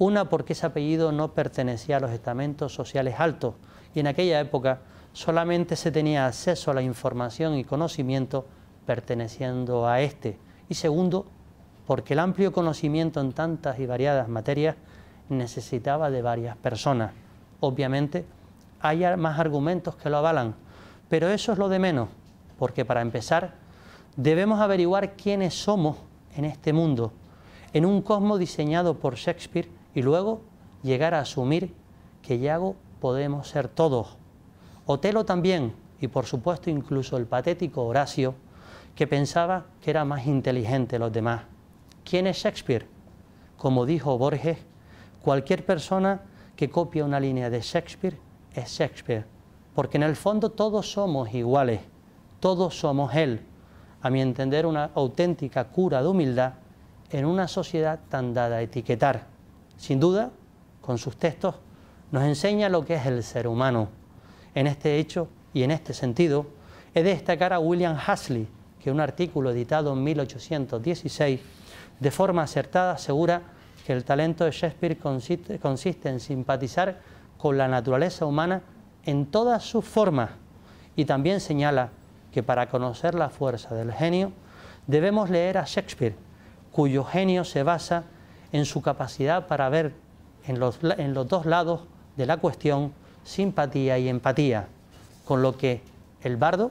Una, porque ese apellido no pertenecía a los estamentos sociales altos y en aquella época solamente se tenía acceso a la información y conocimiento perteneciendo a este. Y segundo, porque el amplio conocimiento en tantas y variadas materias necesitaba de varias personas. Obviamente hay más argumentos que lo avalan, pero eso es lo de menos, porque para empezar debemos averiguar quiénes somos en este mundo, en un cosmos diseñado por Shakespeare y luego llegar a asumir que Yago podemos ser todos. Otelo también, y por supuesto incluso el patético Horacio, que pensaba que era más inteligente los demás. ¿Quién es Shakespeare? Como dijo Borges, Cualquier persona que copia una línea de Shakespeare es Shakespeare, porque en el fondo todos somos iguales, todos somos Él. A mi entender, una auténtica cura de humildad en una sociedad tan dada a etiquetar. Sin duda, con sus textos, nos enseña lo que es el ser humano. En este hecho y en este sentido, he de destacar a William Huxley, que un artículo editado en 1816, de forma acertada asegura que el talento de Shakespeare consiste, en simpatizar con la naturaleza humana en todas sus formas y también señala que para conocer la fuerza del genio debemos leer a Shakespeare, cuyo genio se basa en su capacidad para ver en los, en los dos lados de la cuestión simpatía y empatía, con lo que el bardo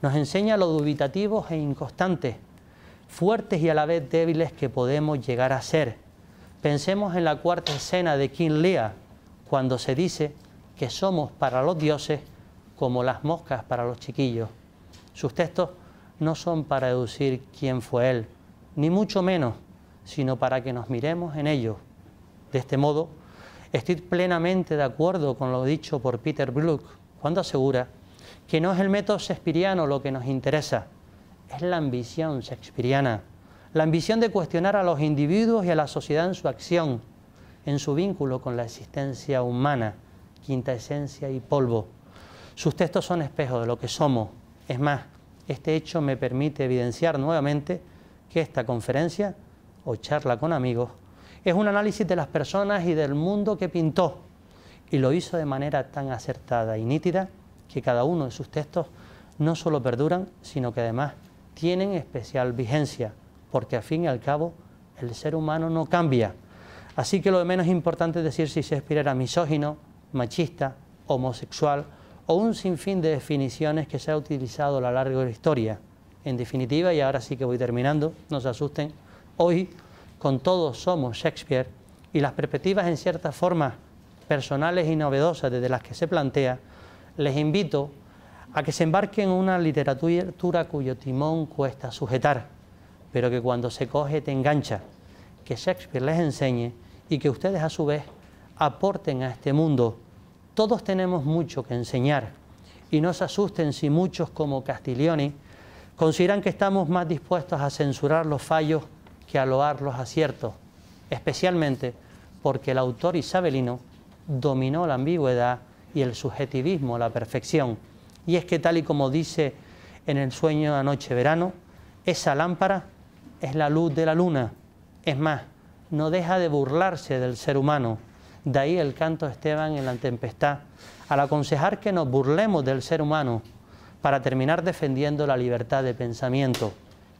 nos enseña lo dubitativos e inconstantes, fuertes y a la vez débiles que podemos llegar a ser Pensemos en la cuarta escena de King Lear, cuando se dice que somos para los dioses como las moscas para los chiquillos. Sus textos no son para deducir quién fue él, ni mucho menos, sino para que nos miremos en ellos. De este modo, estoy plenamente de acuerdo con lo dicho por Peter Brook, cuando asegura que no es el método shakespeariano lo que nos interesa, es la ambición shakespeariana la ambición de cuestionar a los individuos y a la sociedad en su acción, en su vínculo con la existencia humana, quinta esencia y polvo. Sus textos son espejos de lo que somos. Es más, este hecho me permite evidenciar nuevamente que esta conferencia o charla con amigos es un análisis de las personas y del mundo que pintó y lo hizo de manera tan acertada y nítida que cada uno de sus textos no solo perduran, sino que además tienen especial vigencia porque al fin y al cabo el ser humano no cambia. Así que lo menos importante es decir si Shakespeare era misógino, machista, homosexual o un sinfín de definiciones que se ha utilizado a lo largo de la historia. En definitiva, y ahora sí que voy terminando, no se asusten, hoy con todos somos Shakespeare y las perspectivas en cierta forma personales y novedosas desde las que se plantea, les invito a que se embarquen en una literatura cuyo timón cuesta sujetar pero que cuando se coge te engancha. Que Shakespeare les enseñe y que ustedes a su vez aporten a este mundo. Todos tenemos mucho que enseñar y no se asusten si muchos como Castiglioni consideran que estamos más dispuestos a censurar los fallos que a loar los aciertos, especialmente porque el autor isabelino dominó la ambigüedad y el subjetivismo, la perfección. Y es que tal y como dice en el sueño de anoche verano, esa lámpara es la luz de la luna. Es más, no deja de burlarse del ser humano. De ahí el canto Esteban en la tempestad, al aconsejar que nos burlemos del ser humano para terminar defendiendo la libertad de pensamiento.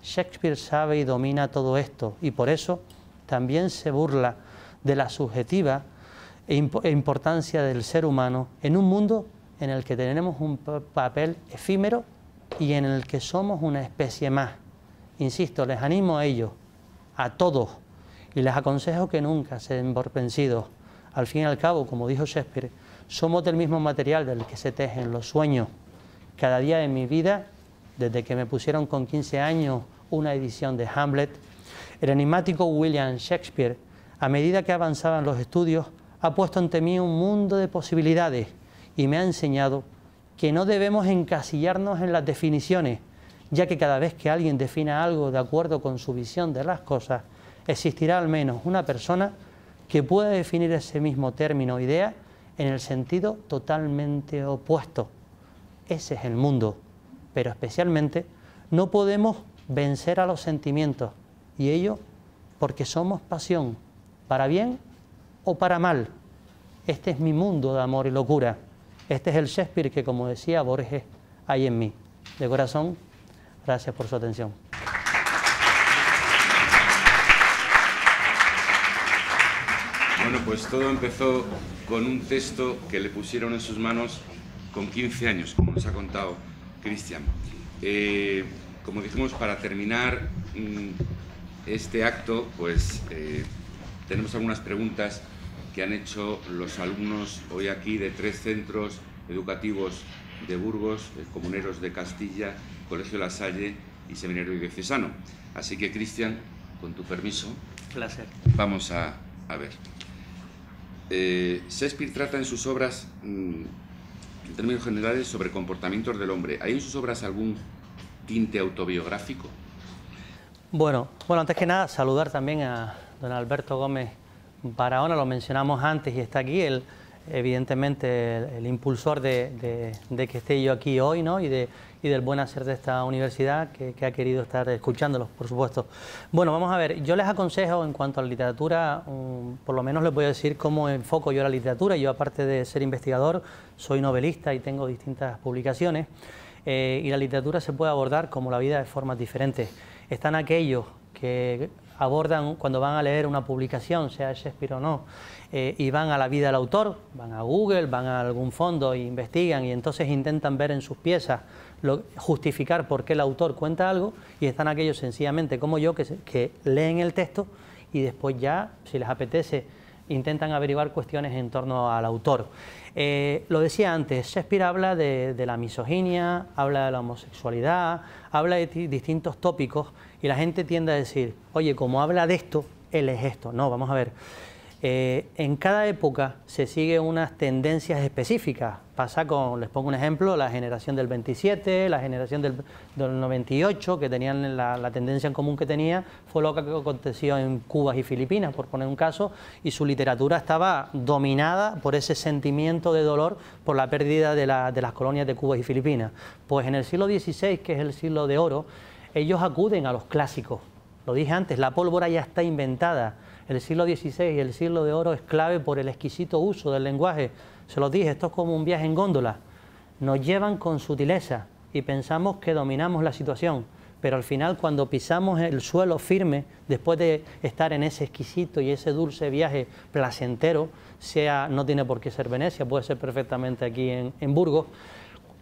Shakespeare sabe y domina todo esto y por eso también se burla de la subjetiva e, e importancia del ser humano en un mundo en el que tenemos un papel efímero y en el que somos una especie más insisto, les animo a ellos, a todos, y les aconsejo que nunca se den por Al fin y al cabo, como dijo Shakespeare, somos del mismo material del que se tejen los sueños. Cada día de mi vida, desde que me pusieron con 15 años una edición de Hamlet, el enigmático William Shakespeare, a medida que avanzaban los estudios, ha puesto ante mí un mundo de posibilidades y me ha enseñado que no debemos encasillarnos en las definiciones, ya que cada vez que alguien defina algo de acuerdo con su visión de las cosas, existirá al menos una persona que pueda definir ese mismo término o idea en el sentido totalmente opuesto. Ese es el mundo, pero especialmente no podemos vencer a los sentimientos, y ello porque somos pasión, para bien o para mal. Este es mi mundo de amor y locura. Este es el Shakespeare que, como decía Borges, hay en mí. De corazón, Gracias por su atención. Bueno, pues todo empezó con un texto que le pusieron en sus manos con 15 años, como nos ha contado Cristian. Eh, como dijimos, para terminar mm, este acto, pues eh, tenemos algunas preguntas que han hecho los alumnos hoy aquí de tres centros educativos de Burgos, comuneros de Castilla Colegio La Salle y Seminario Diocesano. Así que, Cristian, con tu permiso, Placer. vamos a, a ver. Eh, Shakespeare trata en sus obras, mm, en términos generales, sobre comportamientos del hombre. ¿Hay en sus obras algún tinte autobiográfico? Bueno, bueno, antes que nada, saludar también a don Alberto Gómez Barahona, lo mencionamos antes y está aquí, él, evidentemente, el, impulsor de, de, que esté yo aquí hoy, ¿no? Y de y del buen hacer de esta universidad que, ha querido estar escuchándolos, por supuesto. Bueno, vamos a ver, yo les aconsejo en cuanto a la literatura, um, por lo menos les voy a decir cómo enfoco yo la literatura. Yo aparte de ser investigador, soy novelista y tengo distintas publicaciones. Eh, y la literatura se puede abordar como la vida de formas diferentes. Están aquellos que abordan cuando van a leer una publicación, sea Shakespeare o no, eh, y van a la vida del autor, van a Google, van a algún fondo e investigan y entonces intentan ver en sus piezas lo, justificar por qué el autor cuenta algo y están aquellos sencillamente como yo que, leen el texto y después ya, si les apetece, intentan averiguar cuestiones en torno al autor. Eh, lo decía antes, Shakespeare habla de, de, la misoginia, habla de la homosexualidad, habla de distintos tópicos y la gente tiende a decir, oye, como habla de esto, él es esto. No, vamos a ver. Eh, en cada época se siguen unas tendencias específicas. Pasa con, les pongo un ejemplo, la generación del 27, la generación del, 98, que tenían la, tendencia en común que tenía, fue lo que aconteció en Cuba y Filipinas, por poner un caso, y su literatura estaba dominada por ese sentimiento de dolor por la pérdida de, de las colonias de Cuba y Filipinas. Pues en el siglo XVI, que es el siglo de oro, ellos acuden a los clásicos. Lo dije antes, la pólvora ya está inventada el siglo XVI y el siglo de oro es clave por el exquisito uso del lenguaje. Se los dije, esto es como un viaje en góndola. Nos llevan con sutileza y pensamos que dominamos la situación, pero al final cuando pisamos el suelo firme, después de estar en ese exquisito y ese dulce viaje placentero, sea, no tiene por qué ser Venecia, puede ser perfectamente aquí en, Burgos,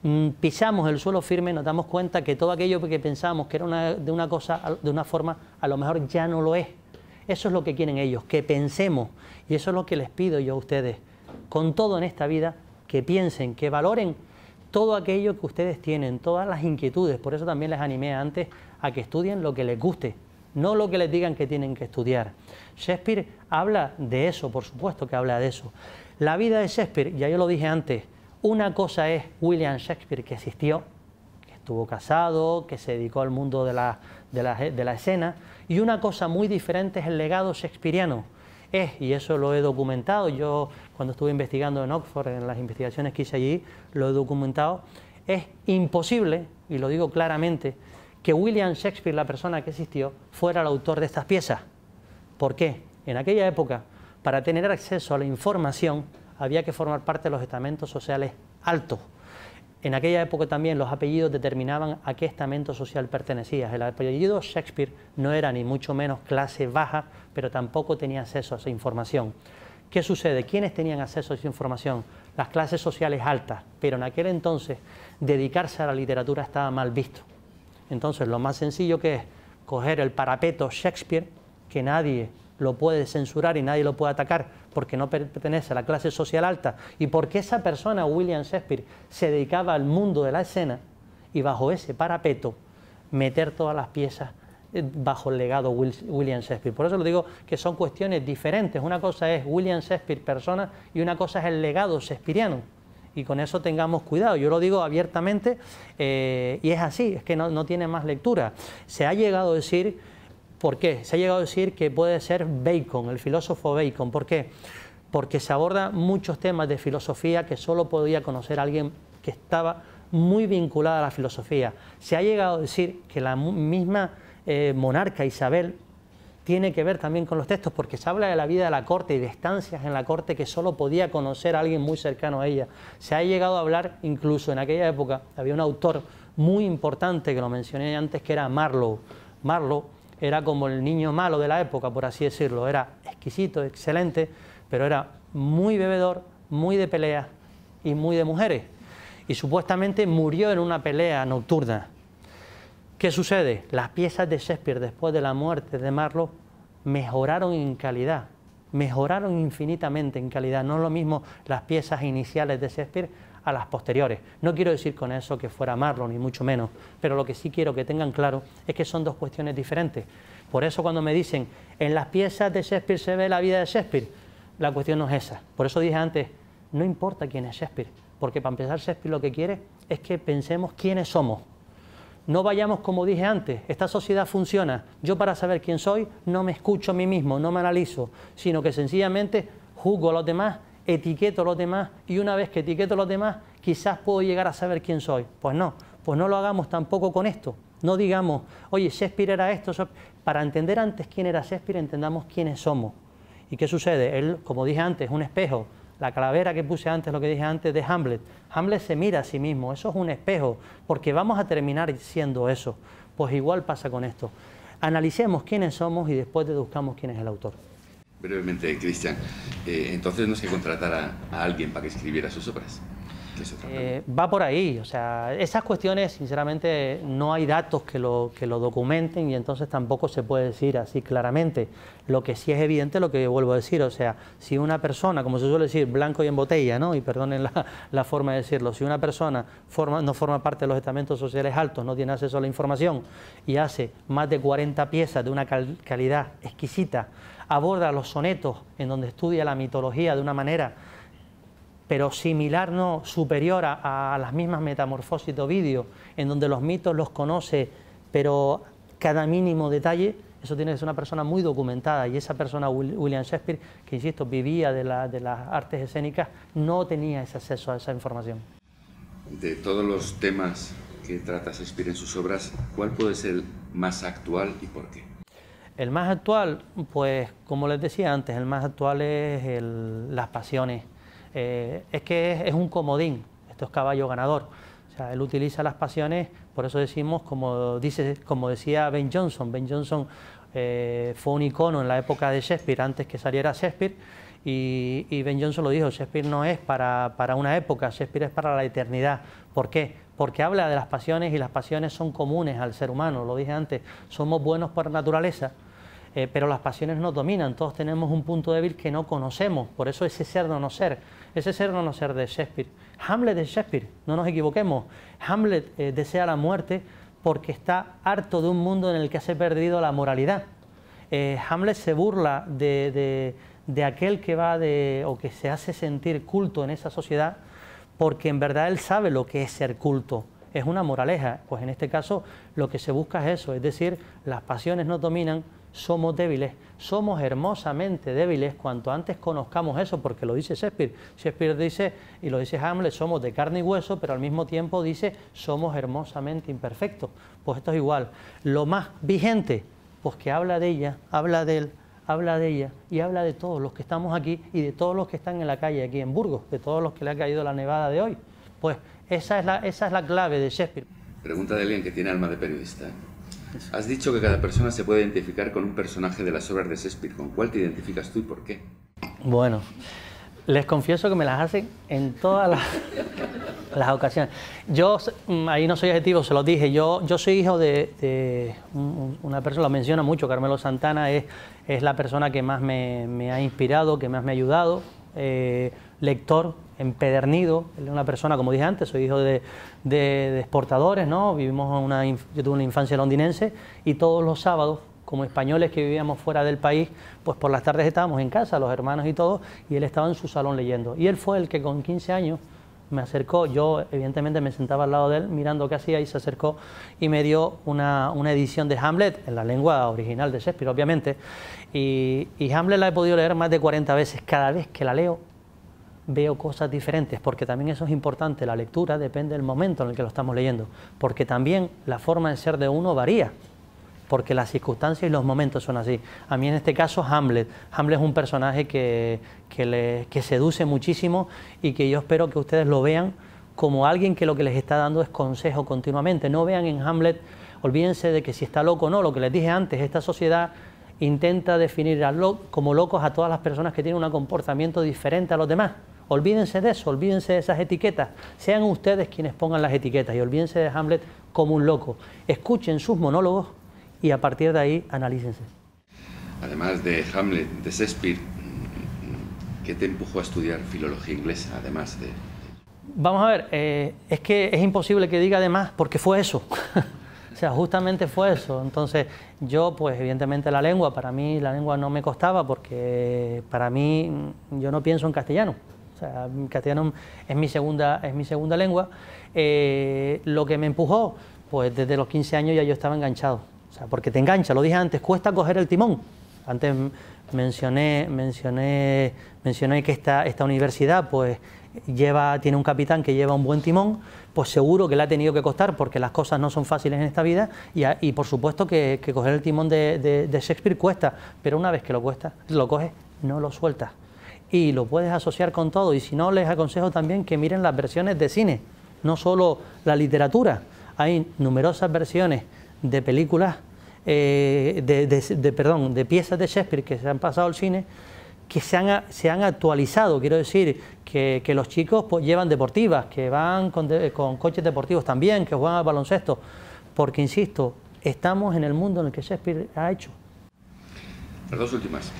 mm, pisamos el suelo firme, nos damos cuenta que todo aquello que pensamos que era de una cosa, de una forma, a lo mejor ya no lo es. Eso es lo que quieren ellos, que pensemos. Y eso es lo que les pido yo a ustedes. Con todo en esta vida, que piensen, que valoren todo aquello que ustedes tienen, todas las inquietudes. Por eso también les animé antes a que estudien lo que les guste, no lo que les digan que tienen que estudiar. Shakespeare habla de eso, por supuesto que habla de eso. La vida de Shakespeare, ya yo lo dije antes, una cosa es William Shakespeare que existió, que estuvo casado, que se dedicó al mundo de la, de la, de la escena, y una cosa muy diferente es el legado shakespeariano. Es, y eso lo he documentado, yo cuando estuve investigando en Oxford, en las investigaciones que hice allí, lo he documentado, es imposible, y lo digo claramente, que William Shakespeare, la persona que existió, fuera el autor de estas piezas. ¿Por qué? En aquella época, para tener acceso a la información, había que formar parte de los estamentos sociales altos. En aquella época también los apellidos determinaban a qué estamento social pertenecías. El apellido Shakespeare no era ni mucho menos clase baja, pero tampoco tenía acceso a esa información. ¿Qué sucede? ¿Quiénes tenían acceso a esa información? Las clases sociales altas, pero en aquel entonces dedicarse a la literatura estaba mal visto. Entonces lo más sencillo que es coger el parapeto Shakespeare, que nadie lo puede censurar y nadie lo puede atacar, porque no pertenece a la clase social alta y porque esa persona, William Shakespeare, se dedicaba al mundo de la escena y bajo ese parapeto meter todas las piezas eh, bajo el legado William Shakespeare. Por eso lo digo que son cuestiones diferentes. Una cosa es William Shakespeare persona y una cosa es el legado shakespeareano. Y con eso tengamos cuidado. Yo lo digo abiertamente eh, y es así, es que no, no tiene más lectura. Se ha llegado a decir ¿Por qué? Se ha llegado a decir que puede ser Bacon, el filósofo Bacon. ¿Por qué? Porque se aborda muchos temas de filosofía que solo podía conocer alguien que estaba muy vinculado a la filosofía. Se ha llegado a decir que la misma eh, monarca Isabel tiene que ver también con los textos, porque se habla de la vida de la corte y de estancias en la corte que solo podía conocer alguien muy cercano a ella. Se ha llegado a hablar, incluso en aquella época, había un autor muy importante que lo mencioné antes, que era Marlowe. Marlowe era como el niño malo de la época, por así decirlo. Era exquisito, excelente, pero era muy bebedor, muy de peleas y muy de mujeres. Y supuestamente murió en una pelea nocturna. ¿Qué sucede? Las piezas de Shakespeare después de la muerte de Marlowe mejoraron en calidad, mejoraron infinitamente en calidad. No es lo mismo las piezas iniciales de Shakespeare a las posteriores. No quiero decir con eso que fuera Marlon ni mucho menos, pero lo que sí quiero que tengan claro es que son dos cuestiones diferentes. Por eso cuando me dicen, en las piezas de Shakespeare se ve la vida de Shakespeare, la cuestión no es esa. Por eso dije antes, no importa quién es Shakespeare, porque para empezar Shakespeare lo que quiere es que pensemos quiénes somos. No vayamos como dije antes, esta sociedad funciona. Yo para saber quién soy no me escucho a mí mismo, no me analizo, sino que sencillamente juzgo a los demás etiqueto los demás y una vez que etiqueto los demás, quizás puedo llegar a saber quién soy. Pues no, pues no lo hagamos tampoco con esto. No digamos, oye, Shakespeare era esto. Para entender antes quién era Shakespeare, entendamos quiénes somos. ¿Y qué sucede? Él, como dije antes, es un espejo. La calavera que puse antes, lo que dije antes, de Hamlet. Hamlet se mira a sí mismo, eso es un espejo, porque vamos a terminar siendo eso. Pues igual pasa con esto. Analicemos quiénes somos y después deduzcamos quién es el autor. Brevemente, Cristian, eh, entonces no se contratará a alguien para que escribiera sus obras. Eh, va por ahí, o sea, esas cuestiones, sinceramente, no hay datos que lo, que lo documenten y entonces tampoco se puede decir así claramente. Lo que sí es evidente, lo que vuelvo a decir, o sea, si una persona, como se suele decir, blanco y en botella, ¿no? Y perdonen la, forma de decirlo, si una persona forma, no forma parte de los estamentos sociales altos, no tiene acceso a la información y hace más de 40 piezas de una calidad exquisita, aborda los sonetos, en donde estudia la mitología de una manera, pero similar, no superior a, las mismas metamorfosis de Ovidio, en donde los mitos los conoce, pero cada mínimo detalle, eso tiene que ser una persona muy documentada y esa persona, William Shakespeare, que insisto, vivía de, las artes escénicas, no tenía ese acceso a esa información. De todos los temas que trata Shakespeare en sus obras, ¿cuál puede ser más actual y por qué? El más actual, pues como les decía antes, el más actual es las pasiones. Eh, es que es, un comodín, esto es caballo ganador. O sea, él utiliza las pasiones, por eso decimos, como, dice, como decía Ben Johnson, Ben Johnson eh, fue un icono en la época de Shakespeare, antes que saliera Shakespeare, y, Ben Johnson lo dijo, Shakespeare no es para, para una época, Shakespeare es para la eternidad. ¿Por qué? Porque habla de las pasiones y las pasiones son comunes al ser humano, lo dije antes, somos buenos por naturaleza, eh, pero las pasiones nos dominan, todos tenemos un punto débil que no conocemos, por eso ese ser no no ser, ese ser no no ser de Shakespeare. Hamlet de Shakespeare, no nos equivoquemos, Hamlet eh, desea la muerte porque está harto de un mundo en el que se ha perdido la moralidad. Eh, Hamlet se burla de, aquel que va de, o que se hace sentir culto en esa sociedad porque en verdad él sabe lo que es ser culto es una moraleja. Pues en este caso lo que se busca es eso, es decir, las pasiones no dominan, somos débiles, somos hermosamente débiles cuanto antes conozcamos eso, porque lo dice Shakespeare. Shakespeare dice, y lo dice Hamlet, somos de carne y hueso, pero al mismo tiempo dice, somos hermosamente imperfectos. Pues esto es igual. Lo más vigente, pues que habla de ella, habla de él, habla de ella y habla de todos los que estamos aquí y de todos los que están en la calle aquí en Burgos, de todos los que le ha caído la nevada de hoy. Pues esa es la, esa es la clave de Shakespeare. Pregunta de alguien que tiene alma de periodista. Has dicho que cada persona se puede identificar con un personaje de las obras de Shakespeare. ¿Con cuál te identificas tú y por qué? Bueno, les confieso que me las hacen en todas las, ocasiones. Yo, mm, ahí no soy adjetivo, se lo dije, yo, yo soy hijo de, una persona, lo menciona mucho, Carmelo Santana es, es la persona que más me, ha inspirado, que más me ha ayudado, eh, lector empedernido, él una persona, como dije antes, soy hijo de, exportadores, ¿no? Vivimos una, yo tuve una infancia londinense y todos los sábados como españoles que vivíamos fuera del país, pues por las tardes estábamos en casa, los hermanos y todo, y él estaba en su salón leyendo. Y él fue el que con 15 años me acercó, yo evidentemente me sentaba al lado de él mirando qué hacía y se acercó y me dio una, edición de Hamlet en la lengua original de Shakespeare, obviamente. y Hamlet la he podido leer más de 40 veces, cada vez que la leo veo cosas diferentes, porque también eso es importante, la lectura depende del momento en el que lo estamos leyendo, porque también la forma de ser de uno varía, porque las circunstancias y los momentos son así. A mí en este caso Hamlet, Hamlet es un personaje que, seduce muchísimo y que yo espero que ustedes lo vean como alguien que lo que les está dando es consejo continuamente, no vean en Hamlet, olvídense de que si está loco o no, lo que les dije antes, esta sociedad intenta definir como locos a todas las personas que tienen un comportamiento diferente a los demás. Olvídense de eso, olvídense de esas etiquetas. Sean ustedes quienes pongan las etiquetas y olvídense de Hamlet como un loco. Escuchen sus monólogos y a partir de ahí analícense. Además de Hamlet, de Shakespeare, ¿qué te empujó a estudiar filología inglesa, además de...? Vamos a ver, eh, es que es imposible que diga además, porque fue eso. o sea, justamente fue eso. Entonces, yo, pues evidentemente la lengua, para mí la lengua no me costaba, porque para mí yo no pienso en castellano sea, castellano es mi segunda, es mi segunda lengua. Eh, lo que me empujó, pues desde los 15 años ya yo estaba enganchado. O sea, porque te engancha, lo dije antes, cuesta coger el timón. Antes mencioné, mencioné, mencioné que esta, esta universidad, pues lleva, tiene un capitán que lleva un buen timón, pues seguro que le ha tenido que costar porque las cosas no son fáciles en esta vida y, por supuesto que, coger el timón de, de Shakespeare cuesta, pero una vez que lo cuesta, lo coges, no lo sueltas y lo puedes asociar con todo. Y si no, les aconsejo también que miren las versiones de cine, no solo la literatura. Hay numerosas versiones de películas, eh, de, perdón, de piezas de Shakespeare que se han pasado al cine que se han, actualizado, quiero decir, que, los chicos pues, llevan deportivas, que van con, con coches deportivos también, que juegan al baloncesto, porque, insisto, estamos en el mundo en el que Shakespeare ha hecho. Las dos últimas.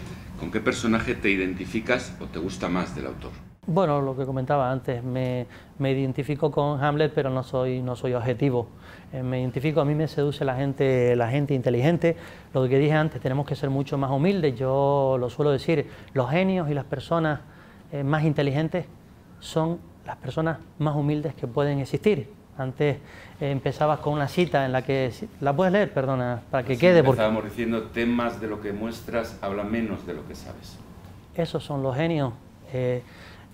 ¿Con qué personaje te identificas o te gusta más del autor? Bueno, lo que comentaba antes, me, me identifico con Hamlet, pero no soy, no soy objetivo. Eh, me identifico, a mí me seduce la gente, la gente inteligente. Lo que dije antes, tenemos que ser mucho más humildes. Yo lo suelo decir, los genios y las personas eh, más inteligentes son las personas más humildes que pueden existir. Antes eh, empezabas con una cita en la que... ¿La puedes leer? Perdona, para que quede... Estábamos diciendo temas de lo que muestras, habla menos de lo que sabes. Esos son los genios. Eh,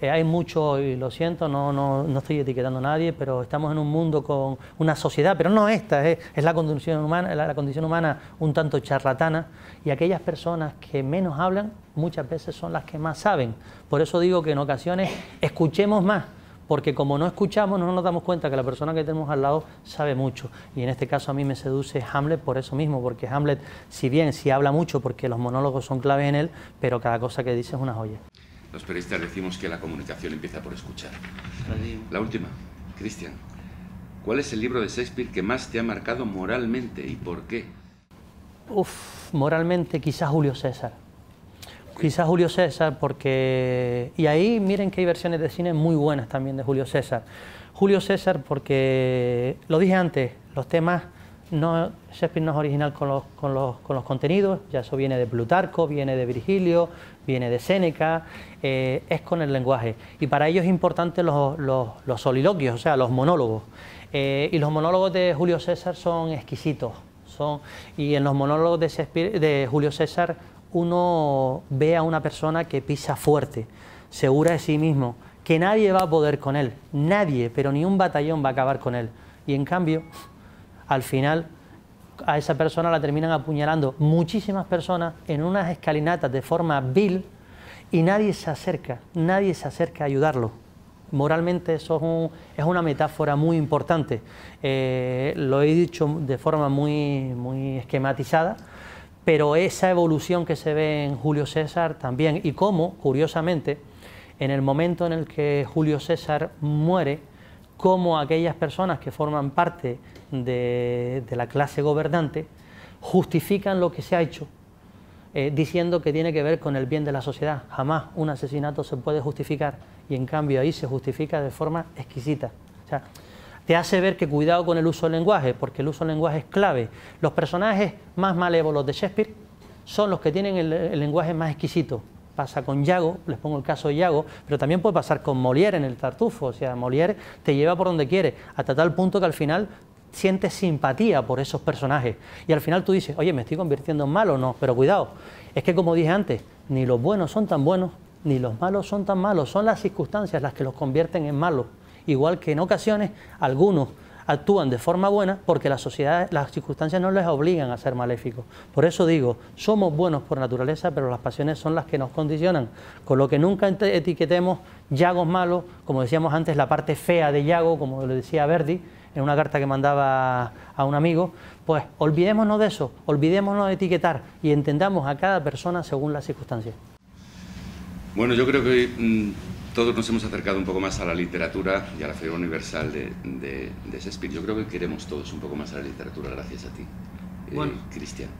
eh, hay mucho, y lo siento, no, no, no, estoy etiquetando a nadie, pero estamos en un mundo con una sociedad, pero no esta, es, la condición humana, la, condición humana un tanto charlatana, y aquellas personas que menos hablan muchas veces son las que más saben. Por eso digo que en ocasiones escuchemos más, porque como no escuchamos, no nos damos cuenta que la persona que tenemos al lado sabe mucho. Y en este caso a mí me seduce Hamlet por eso mismo, porque Hamlet, si bien sí habla mucho, porque los monólogos son clave en él, pero cada cosa que dice es una joya. Los periodistas decimos que la comunicación empieza por escuchar. La última, Cristian, ¿cuál es el libro de Shakespeare que más te ha marcado moralmente y por qué? Uf, moralmente quizás Julio César Quizás Julio César, porque... Y ahí miren que hay versiones de cine muy buenas también de Julio César. Julio César, porque, lo dije antes, los temas, no, Shakespeare no es original con los, con, los, contenidos, ya eso viene de Plutarco, viene de Virgilio, viene de Séneca, eh, es con el lenguaje. Y para ellos es importante los, los, soliloquios, o sea, los monólogos. Eh, y los monólogos de Julio César son exquisitos. Son, y en los monólogos de Julio César uno ve a una persona que pisa fuerte, segura de sí mismo, que nadie va a poder con él, nadie, pero ni un batallón va a acabar con él. Y en cambio, al final a esa persona la terminan apuñalando muchísimas personas en unas escalinatas de forma vil y nadie se acerca, nadie se acerca a ayudarlo. Moralmente eso es, una metáfora muy importante. Eh, lo he dicho de forma muy, muy esquematizada, pero esa evolución que se ve en Julio César también, y cómo, curiosamente, en el momento en el que Julio César muere, cómo aquellas personas que forman parte de, la clase gobernante justifican lo que se ha hecho, eh, diciendo que tiene que ver con el bien de la sociedad. Jamás un asesinato se puede justificar, y en cambio ahí se justifica de forma exquisita. O sea, te hace ver que cuidado con el uso del lenguaje, porque el uso del lenguaje es clave. Los personajes más malévolos de Shakespeare son los que tienen el, lenguaje más exquisito. Pasa con Yago, les pongo el caso de Yago, pero también puede pasar con Molière en el Tartufo. O sea, Molière te lleva por donde quiere, hasta tal punto que al final sientes simpatía por esos personajes. Y al final tú dices, oye, me estoy convirtiendo en malo, no, pero cuidado. Es que como dije antes, ni los buenos son tan buenos, ni los malos son tan malos, son las circunstancias las que los convierten en malos igual que en ocasiones algunos actúan de forma buena porque la sociedad, las circunstancias no les obligan a ser maléficos. Por eso digo, somos buenos por naturaleza, pero las pasiones son las que nos condicionan. Con lo que nunca etiquetemos Yagos malos, como decíamos antes, la parte fea de Yago, como le decía Verdi en una carta que mandaba a un amigo, pues olvidémonos de eso, olvidémonos de etiquetar y entendamos a cada persona según las circunstancias. Bueno, yo creo que mm, todos nos hemos acercado un poco más a la literatura y a la figura universal de, de, de Yo creo que queremos todos un poco más a la literatura gracias a ti, eh, bueno, Cristian.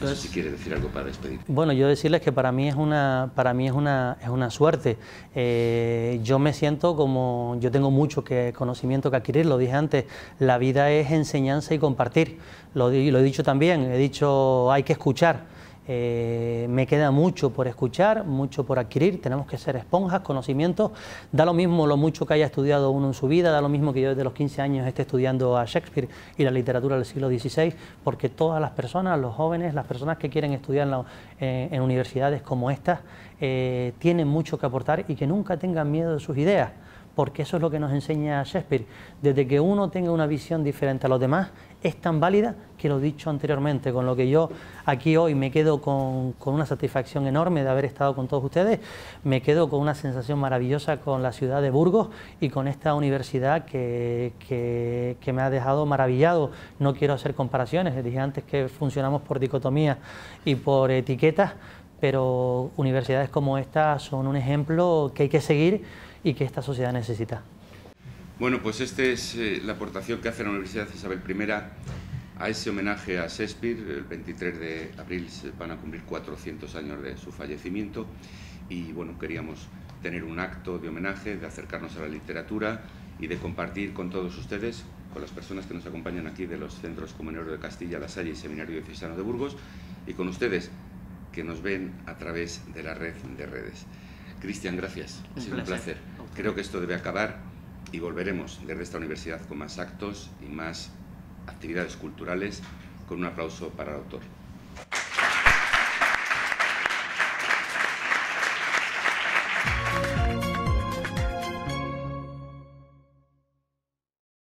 No sé si quiere decir algo para despedir. Bueno, yo decirles que para mí es una, para mí es una, una suerte. Eh, yo me siento como, yo tengo mucho que, conocimiento que adquirir, lo dije antes, la vida es enseñanza y compartir. lo he dicho también, he dicho hay que escuchar eh, me queda mucho por escuchar, mucho por adquirir, tenemos que ser esponjas, conocimientos, da lo mismo lo mucho que haya estudiado uno en su vida, da lo mismo que yo desde los 15 años esté estudiando a Shakespeare y la literatura del siglo XVI, porque todas las personas, los jóvenes, las personas que quieren estudiar en, eh, universidades como esta... Eh, tienen mucho que aportar y que nunca tengan miedo de sus ideas porque eso es lo que nos enseña Shakespeare. Desde que uno tenga una visión diferente a los demás, es tan válida que lo dicho anteriormente, con lo que yo aquí hoy me quedo con, con, una satisfacción enorme de haber estado con todos ustedes, me quedo con una sensación maravillosa con la ciudad de Burgos y con esta universidad que, que, me ha dejado maravillado. No quiero hacer comparaciones, les dije antes que funcionamos por dicotomía y por etiquetas, pero universidades como esta son un ejemplo que hay que seguir y que esta sociedad necesita. Bueno, pues esta es eh, la aportación que hace la Universidad Isabel I a ese homenaje a Shakespeare, el 23 de abril se van a cumplir 400 años de su fallecimiento y bueno, queríamos tener un acto de homenaje, de acercarnos a la literatura y de compartir con todos ustedes, con las personas que nos acompañan aquí de los centros comuneros de Castilla, La Salle y Seminario de Cisano de Burgos y con ustedes que nos ven a través de la red de redes. Cristian, gracias. Ha sido un placer. Creo que esto debe acabar y volveremos desde esta universidad con más actos y más actividades culturales con un aplauso para el autor.